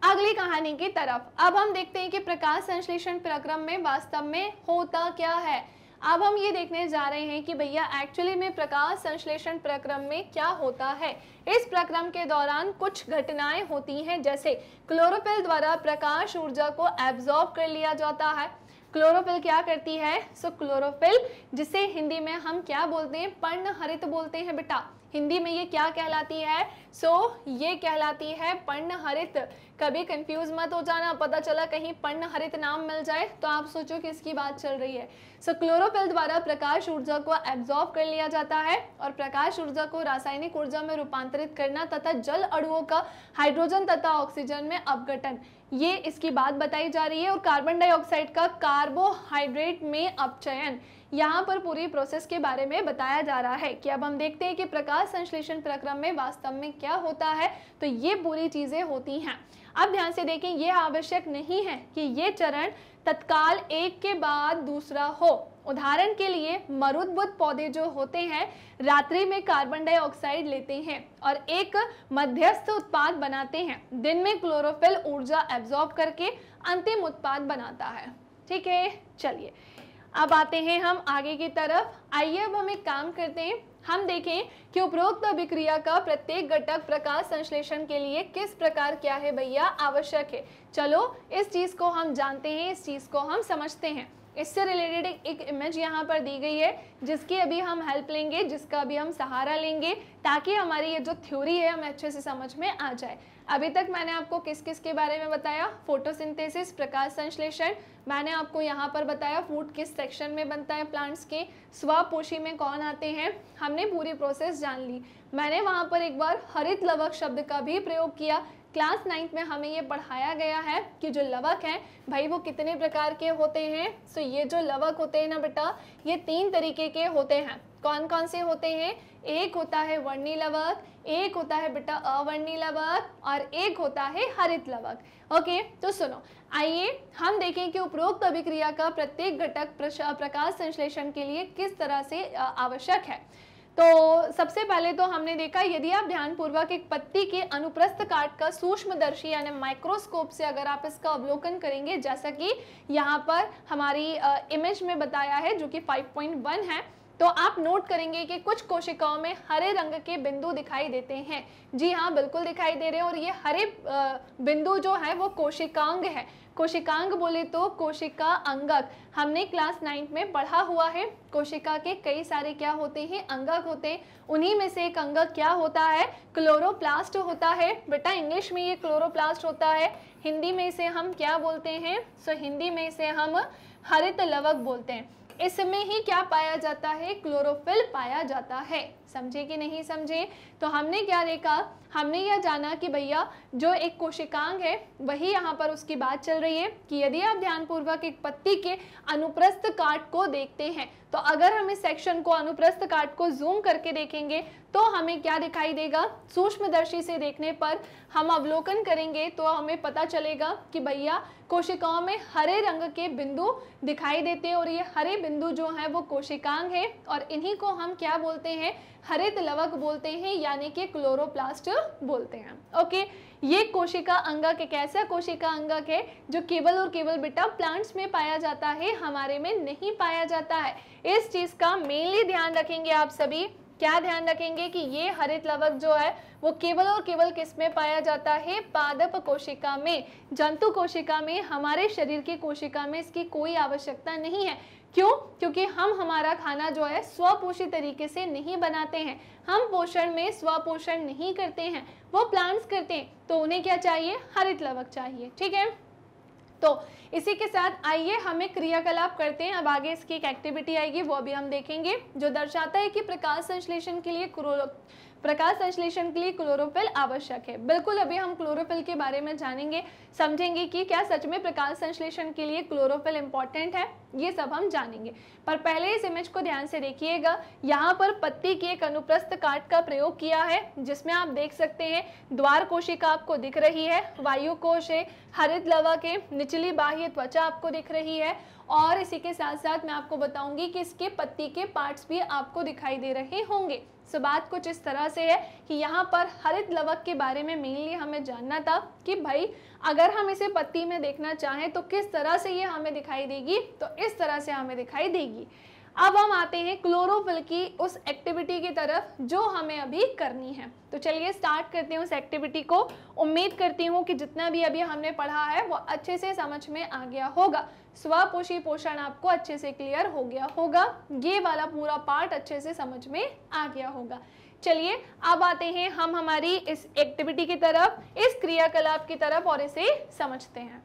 अगली कहानी की तरफ अब हम देखते हैं कि प्रकाश संश्लेषण प्रक्रम में वास्तव में होता क्या है अब हम ये देखने जा रहे हैं कि भैया एक्चुअली में प्रकाश संश्लेषण प्रक्रम में क्या होता है इस प्रक्रम के दौरान कुछ घटनाएं होती हैं जैसे क्लोरोपिल द्वारा प्रकाश ऊर्जा को एब्जॉर्ब कर लिया जाता है क्लोरोफिल क्या करती है सो so, क्लोरोफिल जिसे हिंदी में हम क्या बोलते हैं पर्ण हरित बोलते हैं बेटा हिंदी में ये क्या कहलाती है सो so, ये कहलाती है पर्ण हरित कभी कंफ्यूज मत हो जाना पता चला कहीं पर्ण हरित नाम मिल जाए तो आप सोचो कि इसकी बात चल रही है सो so, क्लोरोफिल द्वारा प्रकाश ऊर्जा को एब्जॉर्ब कर लिया जाता है और प्रकाश ऊर्जा को रासायनिक ऊर्जा में रूपांतरित करना तथा जल अड़ुओं का हाइड्रोजन तथा ऑक्सीजन में अपघटन ये इसकी बात बताई जा रही है और कार्बन डाइऑक्साइड का कार्बोहाइड्रेट में अपचयन यहाँ पर पूरी प्रोसेस के बारे में बताया जा रहा है कि अब हम देखते हैं कि प्रकाश संश्लेषण प्रक्रम में वास्तव में क्या होता है तो ये पूरी चीज़ें होती हैं अब ध्यान से देखें यह आवश्यक नहीं है कि ये चरण तत्काल एक के बाद दूसरा हो उदाहरण के लिए मरुद्भुत पौधे जो होते हैं रात्रि में कार्बन डाइऑक्साइड लेते हैं और एक मध्यस्थ उत्पाद बनाते हैं दिन में क्लोरोफिल ऊर्जा एब्जॉर्ब करके अंतिम उत्पाद बनाता है ठीक है चलिए अब आते हैं हम आगे की तरफ आइए अब हम एक काम करते हैं हम देखें कि उपरोक्त अभिक्रिया का प्रत्येक घटक प्रकाश संश्लेषण के लिए किस प्रकार क्या है भैया आवश्यक है चलो इस चीज़ को हम जानते हैं इस चीज़ को हम समझते हैं इससे रिलेटेड एक, एक इमेज यहाँ पर दी गई है जिसकी अभी हम हेल्प लेंगे जिसका अभी हम सहारा लेंगे ताकि हमारी ये जो थ्योरी है हमें अच्छे से समझ में आ जाए अभी तक मैंने आपको किस किस के बारे में बताया फोटोसिंथेसिस प्रकाश संश्लेषण मैंने आपको यहाँ पर बताया फूड किस सेक्शन में बनता है प्लांट्स के स्वपोषी में कौन आते हैं हमने पूरी प्रोसेस जान ली मैंने वहाँ पर एक बार हरित लवक शब्द का भी प्रयोग किया क्लास नाइन्थ में हमें ये पढ़ाया गया है कि जो लवक हैं भाई वो कितने प्रकार के होते हैं सो ये जो लवक होते हैं ना बेटा ये तीन तरीके के होते हैं कौन कौन से होते हैं एक होता है वर्णी लवक एक होता है बेटा अवर्णी लवक और एक होता है हरित लवक ओके तो सुनो आइए हम देखें कि उपरोक्त अभिक्रिया का प्रत्येक घटक प्रकाश संश्लेषण के लिए किस तरह से आवश्यक है तो सबसे पहले तो हमने देखा यदि आप ध्यानपूर्वक एक पत्ती के अनुप्रस्थ काट का सूक्ष्मदर्शी यानी माइक्रोस्कोप से अगर आप इसका अवलोकन करेंगे जैसा कि यहाँ पर हमारी इमेज में बताया है जो कि 5.1 है तो आप नोट करेंगे कि कुछ कोशिकाओं में हरे रंग के बिंदु दिखाई देते हैं जी हाँ बिल्कुल दिखाई दे रहे हैं और ये हरे बिंदु जो है वो कोशिकांग है कोशिकांग बोले तो कोशिका अंगक हमने क्लास नाइन्थ में पढ़ा हुआ है कोशिका के कई सारे क्या होते हैं अंगक होते हैं उन्हीं में से एक अंगक क्या होता है क्लोरोप्लास्ट होता है बेटा इंग्लिश में ये क्लोरोप्लास्ट होता है हिंदी में इसे हम क्या बोलते हैं सो हिंदी में इसे हम हरित लवक बोलते हैं इसमें ही क्या पाया जाता है क्लोरोफिल पाया जाता है समझे कि नहीं समझे तो हमने क्या देखा हमने यह जाना कि भैया जो एक कोशिकांग है वही यहाँ पर उसकी बात चल रही है कि यदि आप ध्यानपूर्वक एक पत्ती के अनुप्रस्थ काट को देखते हैं तो अगर हम इस सेक्शन को अनुप्रस्थ काट को जूम करके देखेंगे तो हमें क्या दिखाई देगा सूक्ष्मदर्शी से देखने पर हम अवलोकन करेंगे तो हमें पता चलेगा कि भैया कोशिकाओं में हरे रंग के बिंदु दिखाई देते हैं और ये हरे बिंदु जो हैं वो कोशिकांग है और इन्हीं को हम क्या बोलते हैं हरित लवक बोलते हैं यानी कि क्लोरोप्लास्ट बोलते हैं ओके ये कोशिका अंगक एक ऐसा कोशिका अंगक है जो केवल और केवल बेटा प्लांट्स में पाया जाता है हमारे में नहीं पाया जाता है इस चीज़ का मेनली ध्यान रखेंगे आप सभी क्या ध्यान रखेंगे कि ये हरित लवक जो है वो केवल और केवल किस में पाया जाता है पादप कोशिका में जंतु कोशिका में हमारे शरीर की कोशिका में इसकी कोई आवश्यकता नहीं है क्यों क्योंकि हम हमारा खाना जो है स्वपोषित तरीके से नहीं बनाते हैं हम पोषण में स्वपोषण नहीं करते हैं वो प्लांट्स करते हैं तो उन्हें क्या चाहिए हरित लवक चाहिए ठीक है तो इसी के साथ आइए हमें क्रियाकलाप करते हैं अब आगे इसकी एक एक्टिविटी आएगी वो अभी हम देखेंगे जो दर्शाता है कि प्रकाश संश्लेषण के लिए प्रकाश संश्लेषण के लिए क्लोरोफिल आवश्यक है बिल्कुल अभी हम क्लोरोफिल के बारे में जानेंगे समझेंगे कि क्या सच में प्रकाश संश्लेषण के लिए क्लोरोफिल इंपॉर्टेंट है ये सब हम जानेंगे पर पहले इस इमेज को ध्यान से देखिएगा यहाँ पर पत्ती की एक अनुप्रस्थ काट का प्रयोग किया है जिसमें आप देख सकते हैं द्वार कोशिका आपको दिख रही है वायु कोश है हरित लवा के निचली बाह्य त्वचा आपको दिख रही है और इसी के साथ साथ मैं आपको बताऊंगी कि इसके पत्ती के पार्ट्स भी आपको दिखाई दे रहे होंगे सो बात कुछ इस तरह से है कि यहाँ पर हरित लवक के बारे में मेनली हमें जानना था कि भाई अगर हम इसे पत्ती में देखना चाहें तो किस तरह से ये हमें दिखाई देगी तो इस तरह से हमें दिखाई देगी अब हम आते हैं क्लोरोफिल की उस एक्टिविटी की तरफ जो हमें अभी करनी है तो चलिए स्टार्ट करते हैं उस एक्टिविटी को उम्मीद करती हूँ कि जितना भी अभी हमने पढ़ा है वो अच्छे से समझ में आ गया होगा स्वपोषी पोषण आपको अच्छे से क्लियर हो गया होगा ये वाला पूरा पार्ट अच्छे से समझ में आ गया होगा चलिए अब आते हैं हम हमारी इस एक्टिविटी की तरफ इस क्रियाकलाप की तरफ और इसे समझते हैं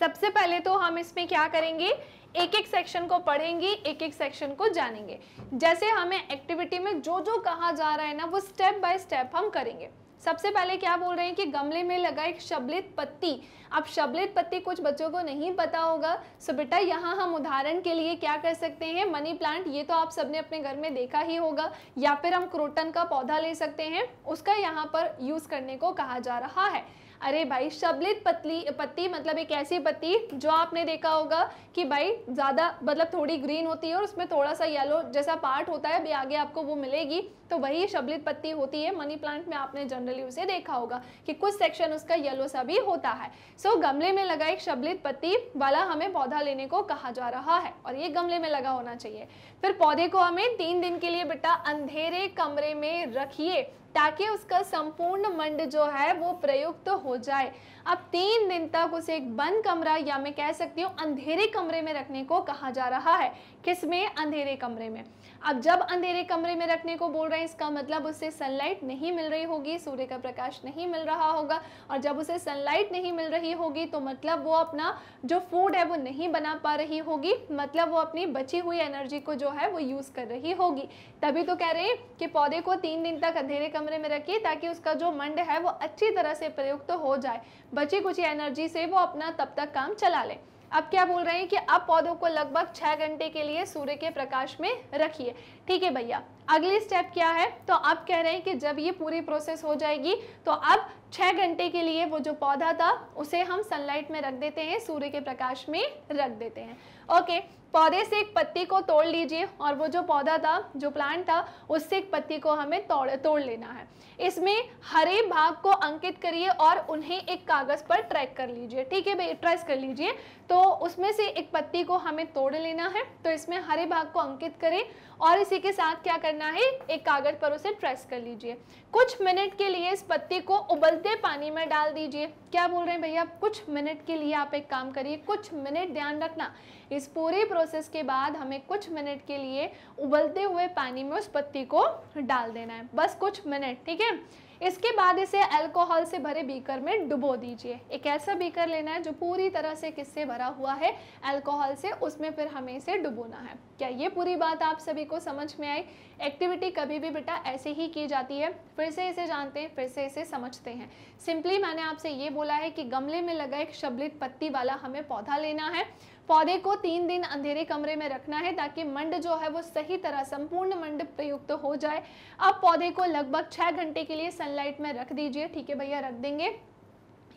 सबसे पहले तो हम इसमें क्या करेंगे एक एक सेक्शन को पढ़ेंगी एक एक सेक्शन को जानेंगे जैसे हमें एक्टिविटी में जो जो कहा जा रहा है ना वो स्टेप बाय स्टेप हम करेंगे सबसे पहले क्या बोल रहे हैं कि गमले में लगा एक शबलित पत्ती अब शबलित पत्ती कुछ बच्चों को नहीं पता होगा सो बेटा यहाँ हम उदाहरण के लिए क्या कर सकते हैं मनी प्लांट ये तो आप सबने अपने घर में देखा ही होगा या फिर हम क्रोटन का पौधा ले सकते हैं उसका यहाँ पर यूज़ करने को कहा जा रहा है अरे भाई शबलित पतली पत्ती मतलब एक ऐसी पत्ती जो आपने देखा होगा कि भाई ज़्यादा मतलब थोड़ी ग्रीन होती है और उसमें थोड़ा सा येलो जैसा पार्ट होता है भी आगे आपको वो मिलेगी तो वही शबलित पत्ती होती है मनी प्लांट में आपने जनरली उसे देखा होगा कि कुछ सेक्शन उसका येलो सा भी होता है सो so, गमले में लगा एक शबलित पत्ती वाला हमें पौधा लेने को कहा जा रहा है और ये गमले में लगा होना चाहिए फिर पौधे को हमें तीन दिन के लिए बेटा अंधेरे कमरे में रखिए ताकि उसका संपूर्ण मंड जो है वो प्रयुक्त तो हो जाए अब तीन दिन तक उसे एक बंद कमरा या मैं कह सकती हूँ अंधेरे कमरे में रखने को कहा जा रहा है किसमें अंधेरे कमरे में अब जब अंधेरे कमरे में रखने को बोल रहे हैं इसका मतलब उसे सनलाइट नहीं मिल रही होगी सूर्य का प्रकाश नहीं मिल रहा होगा और जब उसे सनलाइट नहीं मिल रही होगी तो मतलब वो अपना जो फूड है वो नहीं बना पा रही होगी मतलब वो अपनी बची हुई एनर्जी को जो है वो यूज़ कर रही होगी तभी तो कह रहे हैं कि पौधे को तीन दिन तक अंधेरे कमरे में रखिए ताकि उसका जो मंड है वो अच्छी तरह से प्रयुक्त तो हो जाए बची कुछ एनर्जी से वो अपना तब तक काम चला ले अब क्या बोल रहे हैं कि अब पौधों को लगभग छह घंटे के लिए सूर्य के प्रकाश में रखिए ठीक है भैया अगली स्टेप क्या है तो आप कह रहे हैं कि जब ये पूरी प्रोसेस हो जाएगी तो अब छः घंटे के लिए वो जो पौधा था उसे हम सनलाइट में रख देते हैं सूर्य के प्रकाश में रख देते हैं ओके पौधे से एक पत्ती को तोड़ लीजिए और वो जो पौधा था जो प्लांट था उससे एक पत्ती को हमें तोड़ तोड़ लेना है इसमें हरे भाग को अंकित करिए और उन्हें एक कागज़ पर ट्रैक कर लीजिए ठीक है भाई ट्रेस कर लीजिए तो उसमें से एक पत्ती को हमें तोड़ लेना है तो इसमें हरे भाग को अंकित करें और इसी के साथ क्या करना है एक कागज पर उसे प्रेस कर लीजिए कुछ मिनट के लिए इस पत्ती को उबलते पानी में डाल दीजिए क्या बोल रहे हैं भैया कुछ मिनट के लिए आप एक काम करिए कुछ मिनट ध्यान रखना इस पूरे प्रोसेस के बाद हमें कुछ मिनट के लिए उबलते हुए पानी में उस पत्ती को डाल देना है बस कुछ मिनट ठीक है इसके बाद इसे अल्कोहल से भरे बीकर में डुबो दीजिए एक ऐसा बीकर लेना है जो पूरी तरह से किससे भरा हुआ है अल्कोहल से उसमें फिर हमें इसे डुबोना है क्या ये पूरी बात आप सभी को समझ में आई एक्टिविटी कभी भी बेटा ऐसे ही की जाती है फिर से इसे जानते हैं फिर से इसे समझते हैं सिंपली मैंने आपसे ये बोला है कि गमले में लगा एक शब्लित पत्ती वाला हमें पौधा लेना है पौधे को तीन दिन अंधेरे कमरे में रखना है ताकि मंड जो है वो सही तरह संपूर्ण मंड प्रयुक्त हो जाए अब पौधे को लगभग छह घंटे के लिए सनलाइट में रख दीजिए ठीक है भैया रख देंगे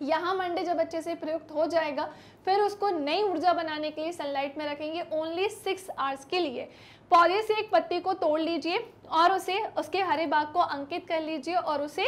यहाँ मंडे जब अच्छे से प्रयुक्त हो जाएगा फिर उसको नई ऊर्जा बनाने के लिए सनलाइट में रखेंगे ओनली सिक्स आवर्स के लिए पौधे से एक पत्ती को तोड़ लीजिए और उसे उसके हरे भाग को अंकित कर लीजिए और उसे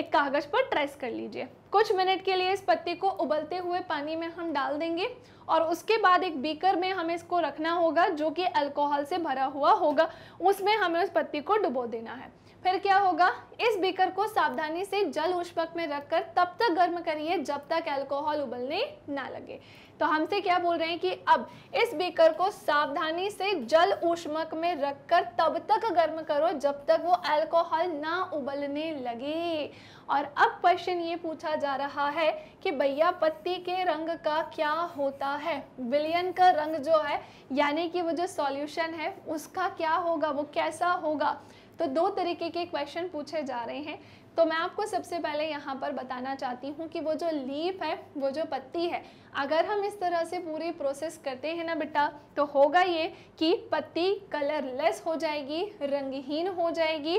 एक कागज़ पर ट्रेस कर लीजिए कुछ मिनट के लिए इस पत्ती को उबलते हुए पानी में हम डाल देंगे और उसके बाद एक बीकर में हमें इसको रखना होगा जो कि अल्कोहल से भरा हुआ होगा उसमें हमें उस पत्ती को डुबो देना है फिर क्या होगा इस बीकर को सावधानी से जल उष्पक में रखकर तब तक गर्म करिए जब तक अल्कोहल उबलने ना लगे तो हमसे क्या बोल रहे हैं कि अब इस बीकर को सावधानी से जल उष्मक में रखकर तब तक गर्म करो जब तक वो अल्कोहल ना उबलने लगे और अब क्वेश्चन ये पूछा जा रहा है कि भैया पत्ती के रंग का क्या होता है विलियन का रंग जो है यानी कि वो जो सॉल्यूशन है उसका क्या होगा वो कैसा होगा तो दो तरीके के क्वेश्चन पूछे जा रहे हैं तो मैं आपको सबसे पहले यहाँ पर बताना चाहती हूँ कि वो जो लीफ है वो जो पत्ती है अगर हम इस तरह से पूरी प्रोसेस करते हैं ना बेटा तो होगा ये कि पत्ती कलरलेस हो जाएगी रंगहीन हो जाएगी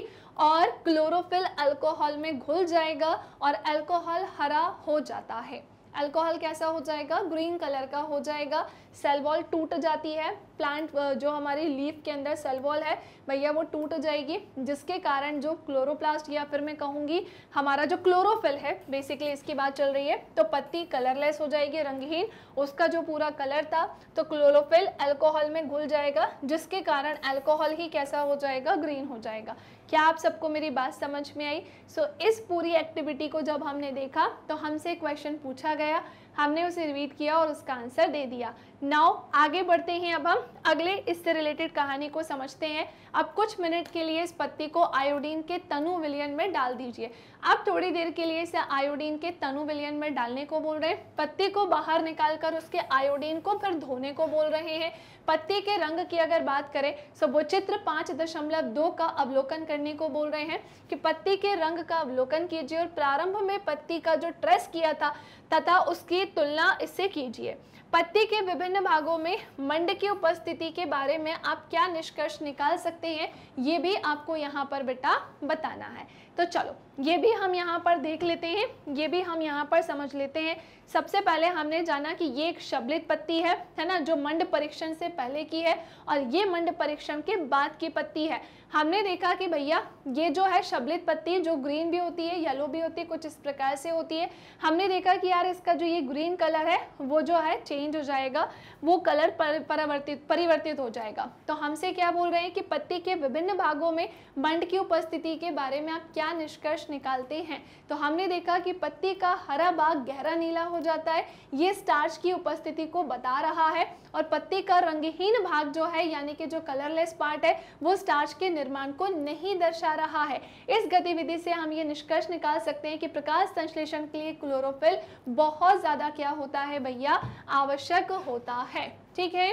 और क्लोरोफिल अल्कोहल में घुल जाएगा और अल्कोहल हरा हो जाता है अल्कोहल कैसा हो जाएगा ग्रीन कलर का हो जाएगा सेल वॉल टूट जाती है प्लांट जो हमारी लीफ के अंदर सेल वॉल है भैया वो टूट जाएगी जिसके कारण जो क्लोरोप्लास्ट या फिर मैं कहूँगी हमारा जो क्लोरोफिल है बेसिकली इसकी बात चल रही है तो पत्ती कलरलेस हो जाएगी रंगहीन उसका जो पूरा कलर था तो क्लोरोफिल अल्कोहल में घुल जाएगा जिसके कारण अल्कोहल ही कैसा हो जाएगा ग्रीन हो जाएगा क्या आप सबको मेरी बात समझ में आई सो so, इस पूरी एक्टिविटी को जब हमने देखा तो हमसे क्वेश्चन पूछा गया हमने उसे रिवीट किया और उसका आंसर दे दिया नाउ आगे बढ़ते हैं अब हम अगले इससे रिलेटेड कहानी को समझते हैं अब कुछ मिनट के लिए इस पत्ती को आयोडीन के तनु विलियन में डाल दीजिए आप थोड़ी देर के लिए इसे आयोडीन के तनु विलियन में डालने को बोल रहे हैं पत्ते को बाहर निकाल कर उसके आयोडीन को फिर धोने को बोल रहे हैं पत्ते के रंग की अगर बात करें तो वो चित्र पाँच दशमलव दो का अवलोकन करने को बोल रहे हैं कि पत्ती के रंग का अवलोकन कीजिए और प्रारंभ में पत्ती का जो ट्रेस किया था तथा उसकी तुलना इससे कीजिए पत्ती के विभिन्न भागों में मंड की उपस्थिति के बारे में आप क्या निष्कर्ष निकाल सकते हैं ये भी आपको यहाँ पर बेटा बताना है तो चलो ये भी हम यहाँ पर देख लेते हैं ये भी हम यहाँ पर समझ लेते हैं सबसे पहले हमने जाना कि ये एक शबलित पत्ती है है ना जो मंड परीक्षण से पहले की है और ये मंड परीक्षण के बाद की पत्ती है हमने देखा कि भैया ये जो है शब्दित पत्ती जो ग्रीन भी होती है येलो भी होती है कुछ इस प्रकार से होती है हमने देखा कि यार इसका जो ये ग्रीन कलर है वो जो है चेंज हो जाएगा वो कलर पर, परिवर्तित परिवर्तित हो जाएगा तो हमसे क्या बोल रहे हैं कि पत्ती के विभिन्न भागों में मंड की उपस्थिति के बारे में आप क्या निष्कर्ष निकालते हैं तो हमने देखा कि पत्ती का हरा भाग गहरा नीला हो जाता है ये स्टार्च की उपस्थिति को बता रहा है और पत्ती का रंगहीन भाग जो है यानी कि जो कलरलेस पार्ट है वो स्टार्च के निर्माण को नहीं दर्शा रहा है इस गतिविधि से हम ये निष्कर्ष निकाल सकते हैं कि प्रकाश संश्लेषण के लिए क्लोरोफिल बहुत ज़्यादा क्या होता है भैया आवश्यक होता है ठीक है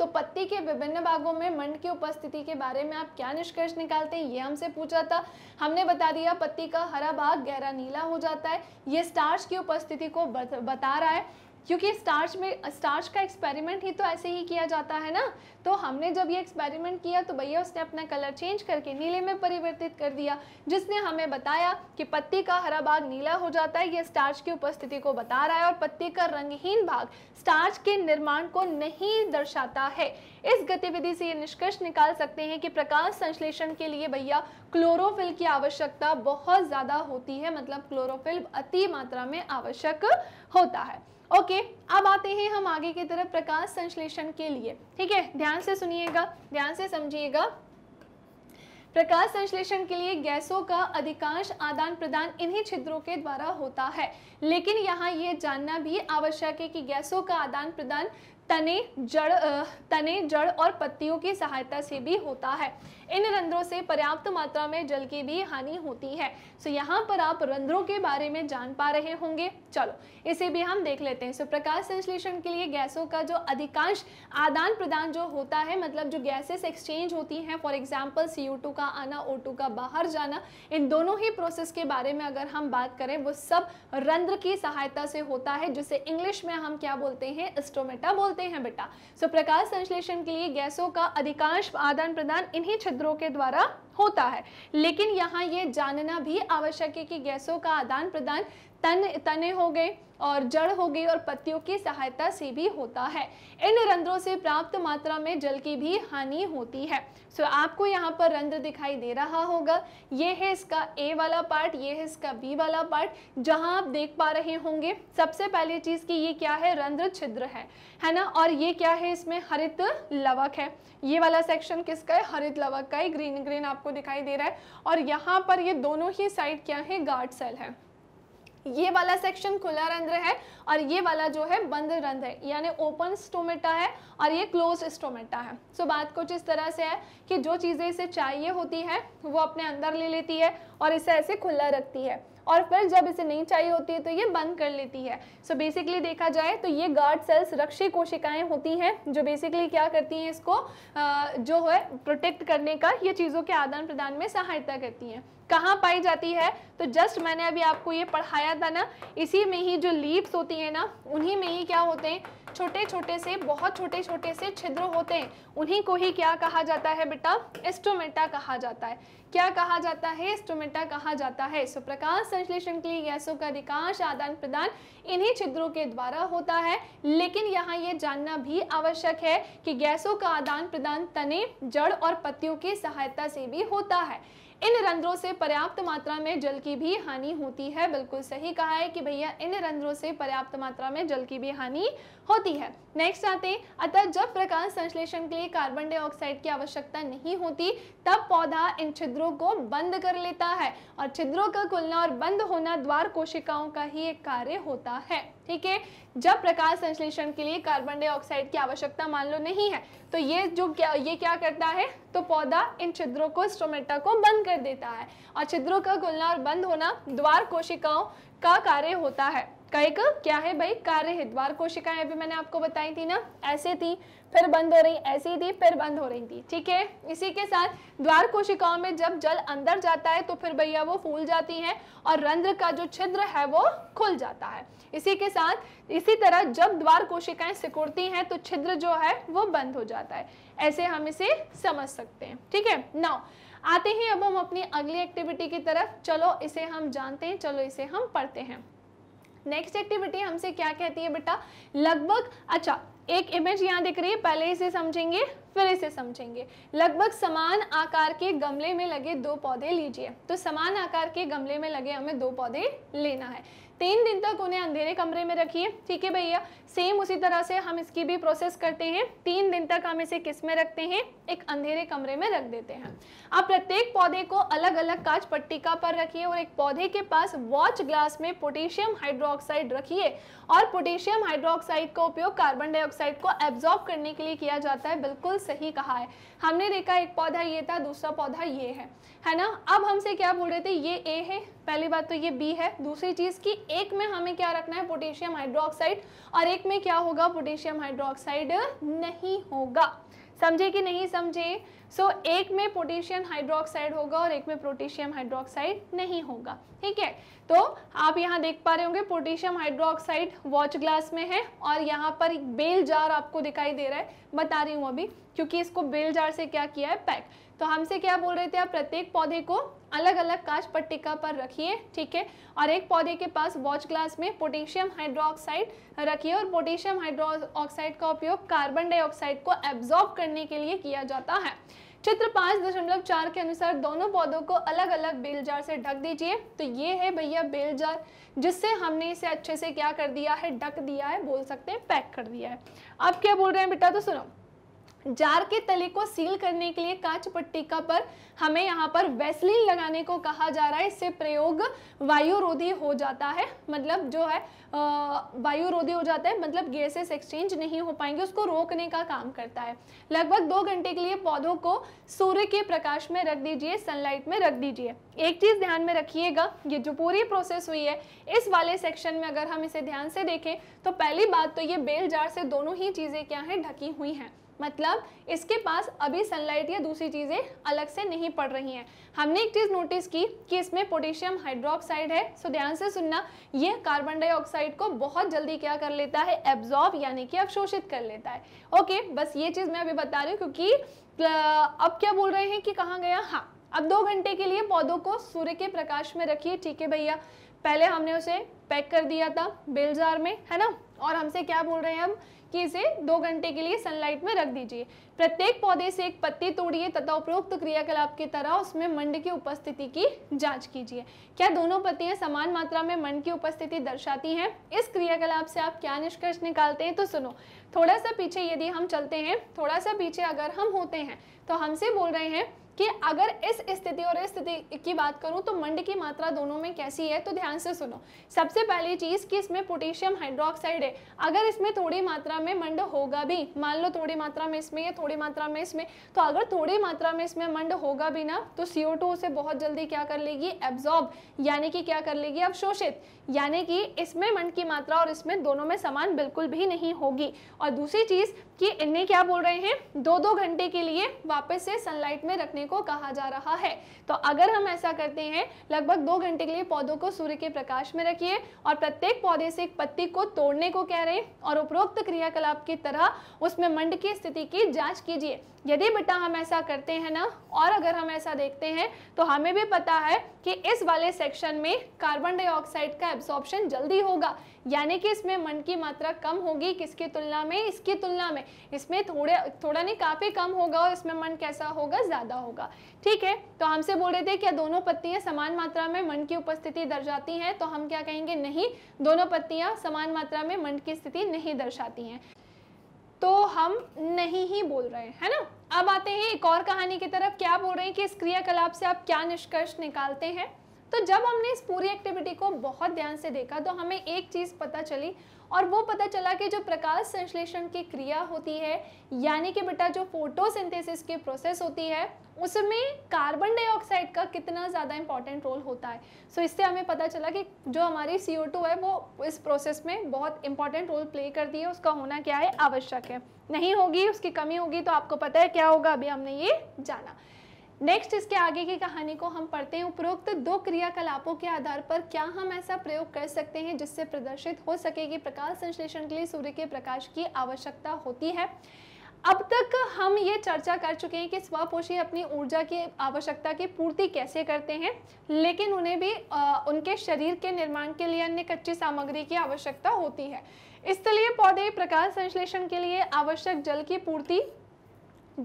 तो पत्ती के विभिन्न भागों में मंड की उपस्थिति के बारे में आप क्या निष्कर्ष निकालते हैं ये हमसे पूछा था हमने बता दिया पत्ती का हरा भाग गहरा नीला हो जाता है ये स्टार्च की उपस्थिति को बता रहा है क्योंकि स्टार्च में स्टार्च का एक्सपेरिमेंट ही तो ऐसे ही किया जाता है ना तो हमने जब ये एक्सपेरिमेंट किया तो भैया उसने अपना कलर चेंज करके नीले में परिवर्तित कर दिया जिसने हमें बताया कि पत्ती का हरा भाग नीला हो जाता है ये स्टार्च की उपस्थिति को बता रहा है और पत्ती का रंगहीन भाग स्टार्च के निर्माण को नहीं दर्शाता है इस गतिविधि से ये निष्कर्ष निकाल सकते हैं कि प्रकाश संश्लेषण के लिए भैया क्लोरोफिल की आवश्यकता बहुत ज़्यादा होती है मतलब क्लोरोफिल अति मात्रा में आवश्यक होता है ओके अब आते हैं हम आगे की तरफ प्रकाश संश्लेषण के लिए ठीक है ध्यान से सुनिएगा ध्यान से समझिएगा प्रकाश संश्लेषण के लिए गैसों का अधिकांश आदान प्रदान इन्हीं छिद्रों के द्वारा होता है लेकिन यहाँ ये जानना भी आवश्यक है कि गैसों का आदान प्रदान तने जड़ तने जड़ और पत्तियों की सहायता से भी होता है इन रंध्रों से पर्याप्त मात्रा में जल की भी हानि होती है सो so, यहाँ पर आप रंध्रों के बारे में जान पा रहे होंगे चलो इसे भी हम देख लेते हैं सो so, प्रकाश संश्लेषण के लिए गैसों का जो अधिकांश आदान प्रदान जो होता है मतलब जो गैसेस एक्सचेंज होती हैं फॉर एग्जाम्पल सी का आना ओ का बाहर जाना इन दोनों ही प्रोसेस के बारे में अगर हम बात करें वो सब रंध्र की सहायता से होता है जिसे इंग्लिश में हम क्या बोलते हैं स्टोमेटा बोलते हैं बेटा सो so, प्रकाश संश्लेषण के लिए गैसों का अधिकांश आदान प्रदान इन्हीं छिद्र विद्रोह के द्वारा होता है लेकिन यहाँ ये जानना भी आवश्यक है कि गैसों का आदान प्रदान तन तने हो गए और जड़ हो गई और पत्तियों की सहायता से भी होता है इन रंध्रों से प्राप्त मात्रा में जल की भी हानि होती है सो आपको यहाँ पर रंध्र दिखाई दे रहा होगा ये है इसका ए वाला पार्ट ये है इसका बी वाला पार्ट जहाँ आप देख पा रहे होंगे सबसे पहली चीज़ की ये क्या है रंध्र छिद्र है है ना और ये क्या है इसमें हरित लवक है ये वाला सेक्शन किसका है हरित लवक का ही ग्रीन ग्रीन आपको दिखाई दे रहा है और यहाँ पर ये दोनों ही साइड क्या है गार्ड सेल है ये वाला सेक्शन खुला रंध्र है और ये वाला जो है बंद रंध्र है यानी ओपन स्टोमेटा है और ये क्लोज स्टोमेटा है सो so, बात कुछ इस तरह से है कि जो चीज़ें इसे चाहिए होती हैं वो अपने अंदर ले लेती है और इसे ऐसे खुला रखती है और फिर जब इसे नहीं चाहिए होती है तो ये बंद कर लेती है सो so, बेसिकली देखा जाए तो ये गार्ड सेल्स रक्षी कोशिकाएं होती हैं जो बेसिकली क्या करती हैं इसको जो है प्रोटेक्ट करने का ये चीज़ों के आदान प्रदान में सहायता करती हैं कहाँ पाई जाती है तो जस्ट मैंने अभी आपको ये पढ़ाया था ना इसी में ही जो लीव्स होती हैं ना उन्हीं में ही क्या होते हैं छोटे छोटे से बहुत छोटे छोटे से छिद्र होते हैं उन्हीं को ही क्या कहा जाता है बेटा एस्टोमेटा कहा जाता है क्या कहा जाता है एस्टोमेटा कहा जाता है सो प्रकाश संश्लेषण के लिए गैसों का अधिकांश आदान प्रदान इन्हीं छिद्रों के द्वारा होता है लेकिन यहाँ ये जानना भी आवश्यक है कि गैसों का आदान प्रदान तने जड़ और पत्तियों की सहायता से भी होता है इन रंध्रों से पर्याप्त मात्रा में जल की भी हानि होती है बिल्कुल सही कहा है कि भैया इन रंध्रों से पर्याप्त मात्रा में जल की भी हानि होती है नेक्स्ट आते हैं अतः जब प्रकाश संश्लेषण के लिए कार्बन डाइऑक्साइड की आवश्यकता नहीं होती तब पौधा इन छिद्रों को बंद कर लेता है और छिद्रों का खुलना और बंद होना द्वार कोशिकाओं का ही एक कार्य होता है ठीक है जब प्रकाश संश्लेषण के लिए कार्बन डाइऑक्साइड की आवश्यकता मान लो नहीं है तो ये जो क्या ये क्या करता है तो पौधा इन छिद्रों को स्टोमेटा को बंद कर देता है और छिद्रों का खुलना और बंद होना द्वार कोशिकाओं का कार्य होता है का एक क्या है भाई कार्य है द्वार कोशिकाएं अभी मैंने आपको बताई थी ना ऐसे थी फिर बंद हो रही ऐसी थी फिर बंद हो रही थी ठीक है इसी के साथ द्वार कोशिकाओं में जब जल अंदर जाता है तो फिर भैया वो फूल जाती हैं और रंध्र का जो छिद्र है वो खुल जाता है इसी के साथ इसी तरह जब द्वार कोशिकाएं सिकुड़ती हैं तो छिद्र जो है वो बंद हो जाता है ऐसे हम इसे समझ सकते हैं ठीक है नौ आते हैं अब हम अपनी अगली एक्टिविटी की तरफ चलो इसे हम जानते हैं चलो इसे हम पढ़ते हैं नेक्स्ट एक्टिविटी हमसे क्या कहती है बेटा लगभग अच्छा एक इमेज यहाँ दिख रही है पहले इसे समझेंगे फिर इसे समझेंगे लगभग समान आकार के गमले में लगे दो पौधे लीजिए तो समान आकार के गमले में लगे हमें दो पौधे लेना है तीन दिन तक उन्हें अंधेरे कमरे में रखिए ठीक है भैया सेम उसी तरह से हम इसकी भी प्रोसेस करते हैं तीन दिन तक हम इसे किस में रखते हैं एक अंधेरे कमरे में रख देते हैं आप प्रत्येक पौधे को अलग अलग कांच पट्टिका पर रखिए और एक पौधे के पास वॉच ग्लास में पोटेशियम हाइड्रोक्साइड रखिए और पोटेशियम हाइड्रोक्साइड का उपयोग कार्बन डाइऑक्साइड को एब्जॉर्ब करने के लिए किया जाता है बिल्कुल सही कहा है हमने देखा एक पौधा ये था दूसरा पौधा ये है है ना अब हमसे क्या बोल रहे थे ये ए है पहली बात तो ये बी है दूसरी चीज़ की एक में हमें क्या रखना है पोटेशियम हाइड्रोक्साइड और एक डाइट में क्या होगा पोटेशियम हाइड्रोक्साइड नहीं होगा समझे कि नहीं समझे सो so, एक में पोटेशियम हाइड्रोक्साइड होगा और एक में पोटेशियम हाइड्रोक्साइड नहीं होगा ठीक है तो आप यहाँ देख पा रहे होंगे पोटेशियम हाइड्रोक्साइड वॉच ग्लास में है और यहाँ पर एक बेल जार आपको दिखाई दे रहा है बता रही हूँ अभी क्योंकि इसको बेल जार से क्या किया है पैक तो हमसे क्या बोल रहे थे आप प्रत्येक पौधे को अलग अलग कांच पट्टिका पर रखिए ठीक है और एक पौधे के पास वॉच ग्लास में पोटेशियम हाइड्रोक्साइड रखिए और पोटेशियम हाइड्रो का उपयोग कार्बन डाइऑक्साइड को एब्जॉर्ब करने के लिए किया जाता है चित्र पाँच दशमलव चार के अनुसार दोनों पौधों को अलग अलग बेलजार से ढक दीजिए तो ये है भैया बेलजार जिससे हमने इसे अच्छे से क्या कर दिया है ढक दिया है बोल सकते हैं पैक कर दिया है अब क्या बोल रहे हैं बेटा तो सुनो जार के तले को सील करने के लिए कांच का पर हमें यहाँ पर वेस्लिन लगाने को कहा जा रहा है इससे प्रयोग वायुरोधी हो जाता है मतलब जो है वायुरोधी हो जाता है मतलब गैसेस एक्सचेंज नहीं हो पाएंगे उसको रोकने का काम करता है लगभग दो घंटे के लिए पौधों को सूर्य के प्रकाश में रख दीजिए सनलाइट में रख दीजिए एक चीज़ ध्यान में रखिएगा ये जो पूरी प्रोसेस हुई है इस वाले सेक्शन में अगर हम इसे ध्यान से देखें तो पहली बात तो ये बेल जार से दोनों ही चीज़ें क्या है ढकी हुई हैं मतलब इसके पास अभी सनलाइट या दूसरी चीज़ें अलग से नहीं पड़ रही हैं हमने एक चीज़ नोटिस की कि इसमें पोटेशियम हाइड्रोक्साइड है सो ध्यान से सुनना यह कार्बन डाइऑक्साइड को बहुत जल्दी क्या कर लेता है एब्जॉर्ब यानी कि अवशोषित कर लेता है ओके बस ये चीज़ मैं अभी बता रही हूँ क्योंकि अब क्या बोल रहे हैं कि कहाँ गया हाँ अब दो घंटे के लिए पौधों को सूर्य के प्रकाश में रखिए ठीक है भैया पहले हमने उसे पैक कर दिया था बेलजार में है ना और हमसे क्या बोल रहे हैं हम कि इसे दो घंटे के लिए सनलाइट में रख दीजिए प्रत्येक पौधे से एक पत्ती तोड़िए तथा उपरोक्त क्रियाकलाप की तरह उसमें मंड की उपस्थिति की जांच कीजिए क्या दोनों पत्तियां समान मात्रा में मंड की उपस्थिति दर्शाती हैं इस क्रियाकलाप से आप क्या निष्कर्ष निकालते हैं तो सुनो थोड़ा सा पीछे यदि हम चलते हैं थोड़ा सा पीछे अगर हम होते हैं तो हमसे बोल रहे हैं कि अगर इस स्थिति और इस स्थिति की बात करूं तो मंड की मात्रा दोनों में कैसी है तो ध्यान से सुनो सबसे पहली चीज़ कि इसमें पोटेशियम हाइड्रोक्साइड है अगर इसमें थोड़ी मात्रा में मंड होगा भी मान लो थोड़ी मात्रा में इसमें या थोड़ी मात्रा में इसमें तो अगर थोड़ी मात्रा में इसमें मंड होगा भी ना तो सीओ उसे बहुत जल्दी क्या कर लेगी एब्जॉर्ब यानी कि क्या कर लेगी अवशोषित यानी कि इसमें मंड की मात्रा और इसमें दोनों में समान बिल्कुल भी नहीं होगी और दूसरी चीज़ कि इन्हें क्या बोल रहे हैं दो दो घंटे के लिए वापस से सनलाइट में रखने को कहा जा रहा है तो अगर हम ऐसा करते हैं लगभग दो घंटे के लिए पौधों को सूर्य के प्रकाश में रखिए और प्रत्येक पौधे से एक पत्ती को तोड़ने को कह रहे हैं और उपरोक्त क्रियाकलाप की तरह उसमें मंड की स्थिति की जाँच कीजिए यदि बेटा हम ऐसा करते हैं ना और अगर हम ऐसा देखते हैं तो हमें भी पता है कि इस वाले सेक्शन में कार्बन डाइऑक्साइड का एब्जॉर्प्शन जल्दी होगा यानी कि इसमें मन की मात्रा कम होगी किसकी तुलना में इसकी तुलना में इसमें थोड़े थोड़ा नहीं काफ़ी कम होगा और इसमें मन कैसा होगा ज़्यादा होगा ठीक है तो हमसे बोल रहे थे क्या दोनों पत्तियाँ समान मात्रा में मन की उपस्थिति दर्शाती हैं तो हम क्या कहेंगे नहीं दोनों पत्तियाँ समान मात्रा में मन की स्थिति नहीं दर्शाती हैं तो हम नहीं ही बोल रहे हैं है ना अब आते हैं एक और कहानी की तरफ क्या बोल रहे हैं कि इस क्रियाकलाप से आप क्या निष्कर्ष निकालते हैं तो जब हमने इस पूरी एक्टिविटी को बहुत ध्यान से देखा तो हमें एक चीज़ पता चली और वो पता चला कि जो प्रकाश संश्लेषण की क्रिया होती है यानी कि बेटा जो फोटोसिंथेसिस की प्रोसेस होती है उसमें कार्बन डाइऑक्साइड का कितना ज़्यादा इंपॉर्टेंट रोल होता है सो so, इससे हमें पता चला कि जो हमारी सी है वो इस प्रोसेस में बहुत इंपॉर्टेंट रोल प्ले करती है उसका होना क्या है आवश्यक है नहीं होगी उसकी कमी होगी तो आपको पता है क्या होगा अभी हमने ये जाना नेक्स्ट इसके आगे की कहानी को हम पढ़ते हैं उपरोक्त दो क्रियाकलापों के आधार पर क्या हम ऐसा प्रयोग कर सकते हैं जिससे प्रदर्शित हो सके कि प्रकाश संश्लेषण के लिए सूर्य के प्रकाश की आवश्यकता होती है अब तक हम ये चर्चा कर चुके हैं कि स्वपोषी अपनी ऊर्जा की आवश्यकता की पूर्ति कैसे करते हैं लेकिन उन्हें भी आ, उनके शरीर के निर्माण के लिए अन्य कच्ची सामग्री की आवश्यकता होती है इसलिए पौधे प्रकाश संश्लेषण के लिए आवश्यक जल की पूर्ति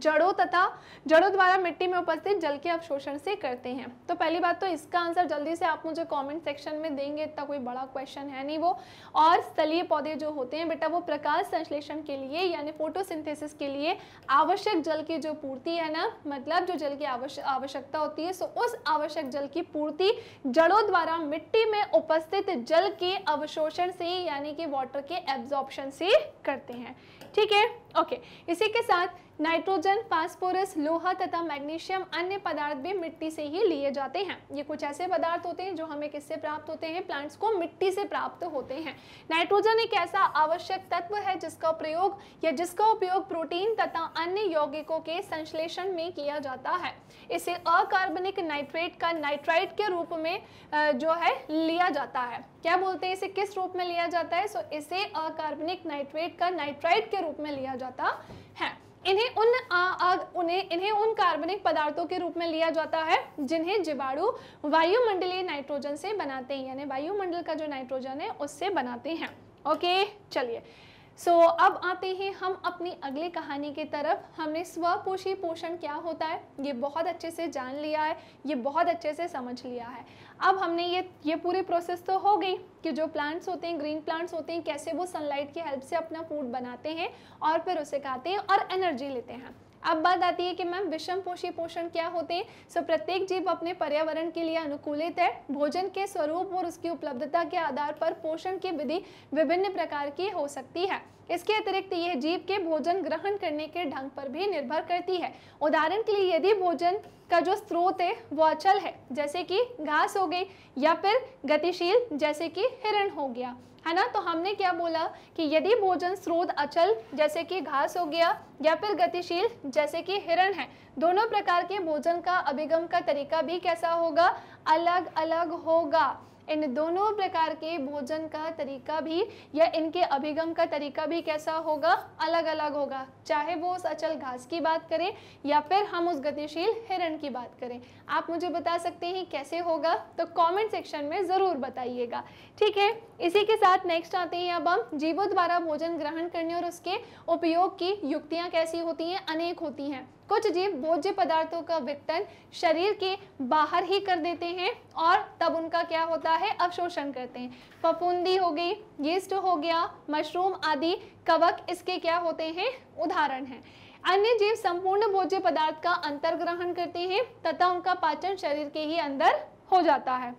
जड़ों तथा जड़ों द्वारा मिट्टी में उपस्थित जल के अवशोषण से करते हैं तो पहली बात तो इसका आंसर जल्दी से आप मुझे कमेंट सेक्शन में देंगे इतना कोई बड़ा क्वेश्चन है नहीं वो और स्थलीय पौधे जो होते हैं बेटा वो प्रकाश संश्लेषण के लिए यानी फोटोसिंथेसिस के लिए आवश्यक जल की जो पूर्ति है ना मतलब जो जल की आवश्यकता होती है सो उस आवश्यक जल की पूर्ति जड़ों द्वारा मिट्टी में उपस्थित जल के अवशोषण से यानी कि वॉटर के एब्जॉर्प्शन से करते हैं ठीक है ओके इसी के साथ नाइट्रोजन फास्फोरस लोहा तथा मैग्नीशियम अन्य पदार्थ भी मिट्टी से ही लिए जाते हैं ये कुछ ऐसे पदार्थ होते हैं जो हमें किससे प्राप्त होते हैं प्लांट्स को मिट्टी से प्राप्त होते हैं नाइट्रोजन एक ऐसा आवश्यक तत्व है जिसका प्रयोग या जिसका उपयोग प्रोटीन तथा अन्य यौगिकों के संश्लेषण में किया जाता है इसे अकार्बनिक नाइट्रेट का नाइट्राइट के रूप में जो है लिया जाता है क्या बोलते हैं इसे किस रूप में लिया जाता है सो इसे अकार्बनिक नाइट्रेट का नाइट्राइट के रूप में लिया जाता है इन्हें उन आ, आ, उन्हें इन्हें उन कार्बनिक पदार्थों के रूप में लिया जाता है जिन्हें जीवाणु वायुमंडलीय नाइट्रोजन से बनाते हैं यानी वायुमंडल का जो नाइट्रोजन है उससे बनाते हैं ओके चलिए सो so, अब आते हैं हम अपनी अगली कहानी की तरफ हमने स्वपोषी पोषण क्या होता है ये बहुत अच्छे से जान लिया है ये बहुत अच्छे से समझ लिया है अब हमने ये ये पूरी प्रोसेस तो हो गई कि जो प्लांट्स होते हैं ग्रीन प्लांट्स होते हैं कैसे वो सनलाइट की हेल्प से अपना फूड बनाते हैं और फिर उसे खाते हैं और एनर्जी लेते हैं अब बात आती है कि मैम विषम पोषी पोषण क्या होते हैं सो प्रत्येक जीव अपने पर्यावरण के लिए अनुकूलित है भोजन के स्वरूप और उसकी उपलब्धता के आधार पर पोषण की विधि विभिन्न प्रकार की हो सकती है इसके अतिरिक्त यह जीव के भोजन ग्रहण करने के ढंग पर भी निर्भर करती है उदाहरण के लिए यदि भोजन का जो स्रोत है वो अचल है जैसे कि घास हो गई या फिर गतिशील जैसे कि हिरण हो गया है ना तो हमने क्या बोला कि यदि भोजन स्रोत अचल जैसे कि घास हो गया या फिर गतिशील जैसे कि हिरण है दोनों प्रकार के भोजन का अभिगम का तरीका भी कैसा होगा अलग अलग होगा इन दोनों प्रकार के भोजन का तरीका भी या इनके अभिगम का तरीका भी कैसा होगा अलग अलग होगा चाहे वो उस अचल घास की बात करें या फिर हम उस गतिशील हिरण की बात करें आप मुझे बता सकते हैं कैसे होगा तो कमेंट सेक्शन में ज़रूर बताइएगा ठीक है इसी के साथ नेक्स्ट आते हैं अब हम जीवों द्वारा भोजन ग्रहण करने और उसके उपयोग की युक्तियाँ कैसी होती हैं अनेक होती हैं कुछ जीव भोज्य पदार्थों का विघटन शरीर के बाहर ही कर देते हैं और तब उनका क्या होता है अवशोषण करते हैं फफूंदी हो गई यीस्ट हो गया मशरूम आदि कवक इसके क्या होते हैं उदाहरण हैं अन्य जीव संपूर्ण भोज्य पदार्थ का अंतर्ग्रहण करते हैं तथा उनका पाचन शरीर के ही अंदर हो जाता है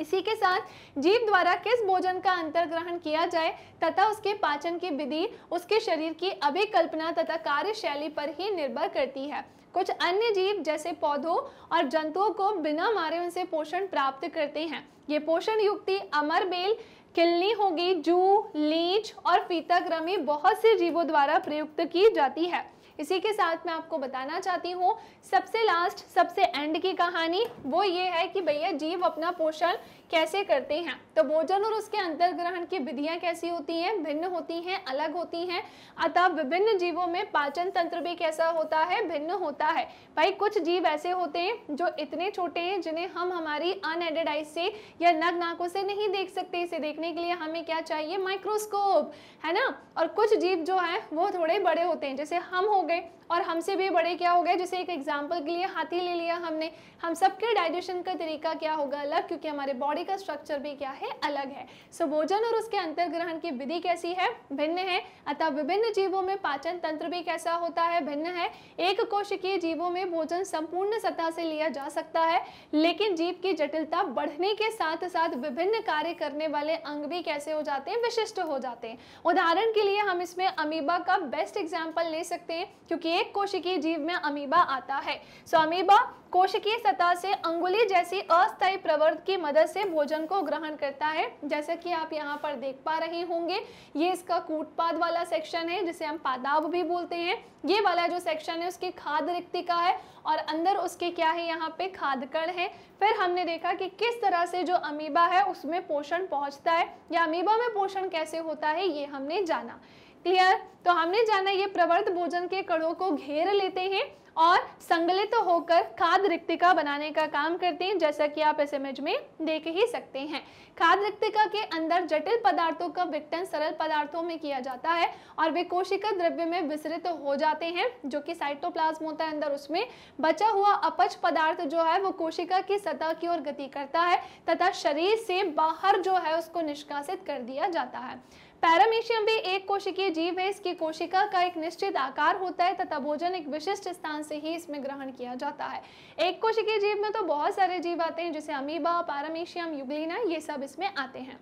इसी के साथ जीव द्वारा किस भोजन का अंतर ग्रहण किया जाए तथा उसके पाचन की विधि उसके शरीर की अभिकल्पना तथा कार्यशैली पर ही निर्भर करती है कुछ अन्य जीव जैसे पौधों और जंतुओं को बिना मारे उनसे पोषण प्राप्त करते हैं ये पोषण युक्ति अमर बेल किलनी होगी जू लीच और फीताग्रमी बहुत से जीवों द्वारा प्रयुक्त की जाती है इसी के साथ मैं आपको बताना चाहती हूँ सबसे लास्ट सबसे एंड की कहानी वो ये है कि भैया जीव अपना पोषण कैसे करते हैं तो भोजन और उसके अंतर्ग्रहण की विधियां कैसी होती हैं भिन्न होती हैं अलग होती हैं अतः विभिन्न जीवों में पाचन तंत्र भी कैसा होता है भिन्न होता है भाई कुछ जीव ऐसे होते हैं जो इतने छोटे हैं जिन्हें हम हमारी अनएडेड आइज से या नग नाकों से नहीं देख सकते इसे देखने के लिए हमें क्या चाहिए माइक्रोस्कोप है ना और कुछ जीव जो है वो थोड़े बड़े होते हैं जैसे हम हो गए और हमसे भी बड़े क्या हो गए जैसे एक एग्जाम्पल के लिए हाथी ले लिया हमने हम सबके डाइजेशन का तरीका क्या होगा अलग क्योंकि हमारे बॉडी का स्ट्रक्चर भी क्या है अलग है सो so, भोजन और उसके अंतर्ग्रहण की विधि कैसी है भिन्न है अतः विभिन्न जीवों में पाचन तंत्र भी कैसा होता है भिन्न है एक कोशिकीय जीवों में भोजन संपूर्ण सतह से लिया जा सकता है लेकिन जीव की जटिलता बढ़ने के साथ साथ विभिन्न कार्य करने वाले अंग भी कैसे हो जाते हैं विशिष्ट हो जाते हैं उदाहरण के लिए हम इसमें अमीबा का बेस्ट एग्जाम्पल ले सकते हैं क्योंकि प्रत्येक कोशिकीय जीव में अमीबा आता है सो so, अमीबा कोशिकीय सतह से अंगुली जैसी अस्थायी प्रवर्त की मदद से भोजन को ग्रहण करता है जैसा कि आप यहाँ पर देख पा रहे होंगे ये इसका कूटपाद वाला सेक्शन है जिसे हम पादाब भी बोलते हैं ये वाला जो सेक्शन है उसकी खाद रिक्ति का है और अंदर उसके क्या है यहाँ पे खाद कण है फिर हमने देखा कि किस तरह से जो अमीबा है उसमें पोषण पहुँचता है या अमीबा में पोषण कैसे होता है ये हमने जाना क्लियर तो हमने जाना ये प्रवर्त भोजन के कणों को घेर लेते हैं और संगलित तो होकर खाद रिक्तिका बनाने का काम करते हैं जैसा कि आप इस इमेज में देख ही सकते हैं खाद रिक्तिका के अंदर जटिल पदार्थों का विघटन सरल पदार्थों में किया जाता है और वे कोशिका द्रव्य में विसरित तो हो जाते हैं जो कि साइटोप्लाज्म होता है अंदर उसमें बचा हुआ अपच पदार्थ जो है वो कोशिका की सतह की ओर गति करता है तथा शरीर से बाहर जो है उसको निष्कासित कर दिया जाता है पैरामीशियम भी एक कोशिकीय जीव है इसकी कोशिका का एक निश्चित आकार होता है तथा भोजन एक विशिष्ट स्थान से ही इसमें ग्रहण किया जाता है एक कोशिकीय जीव में तो बहुत सारे जीव आते हैं जैसे अमीबा पैरामीशियम युगलिना ये सब इसमें आते हैं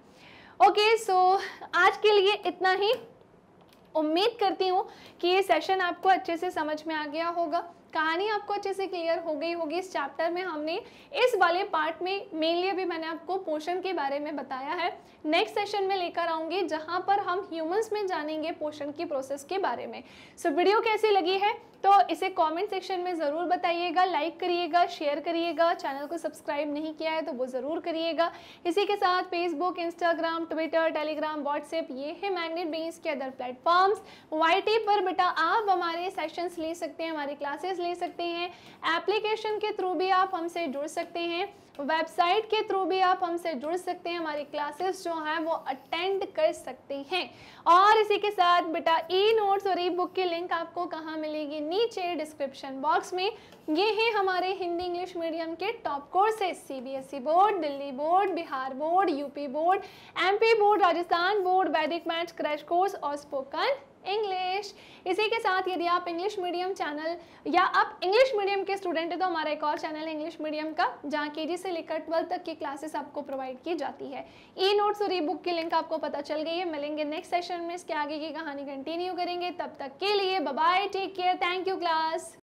ओके सो आज के लिए इतना ही उम्मीद करती हूँ कि ये सेशन आपको अच्छे से समझ में आ गया होगा कहानी आपको अच्छे से क्लियर हो गई होगी इस चैप्टर में हमने इस वाले पार्ट में मेनली अभी मैंने आपको पोषण के बारे में बताया है नेक्स्ट सेशन में लेकर आऊंगी जहां पर हम ह्यूमंस में जानेंगे पोषण की प्रोसेस के बारे में सो so, वीडियो कैसी लगी है तो इसे कमेंट सेक्शन में ज़रूर बताइएगा लाइक करिएगा शेयर करिएगा चैनल को सब्सक्राइब नहीं किया है तो वो ज़रूर करिएगा इसी के साथ Facebook Instagram Twitter Telegram WhatsApp ये है मैग्नेट बेस के अदर प्लेटफॉर्म्स वाई पर बेटा आप हमारे सेशंस ले सकते हैं हमारी क्लासेस ले सकते हैं एप्लीकेशन के थ्रू भी आप हमसे जुड़ सकते हैं वेबसाइट के थ्रू भी आप हमसे जुड़ सकते हैं हमारी क्लासेस जो हैं वो अटेंड कर सकते हैं और इसी के साथ बेटा ई नोट्स और ई बुक की लिंक आपको कहाँ मिलेगी नीचे डिस्क्रिप्शन बॉक्स में ये हैं हमारे हिंदी इंग्लिश मीडियम के top courses CBSE board Delhi board Bihar board UP board MP board Rajasthan board Vedic math crash course और स्पोकन इंग्लिश इसी के साथ यदि आप इंग्लिश मीडियम चैनल या आप इंग्लिश मीडियम के स्टूडेंट हैं तो हमारा एक और चैनल है इंग्लिश मीडियम का जहाँ के से लेकर ट्वेल्थ तक की क्लासेस आपको प्रोवाइड की जाती है ई नोट्स और ई बुक की लिंक आपको पता चल गई है मिलेंगे नेक्स्ट सेशन में इसके आगे की कहानी कंटिन्यू करेंगे तब तक के लिए bye take care thank you class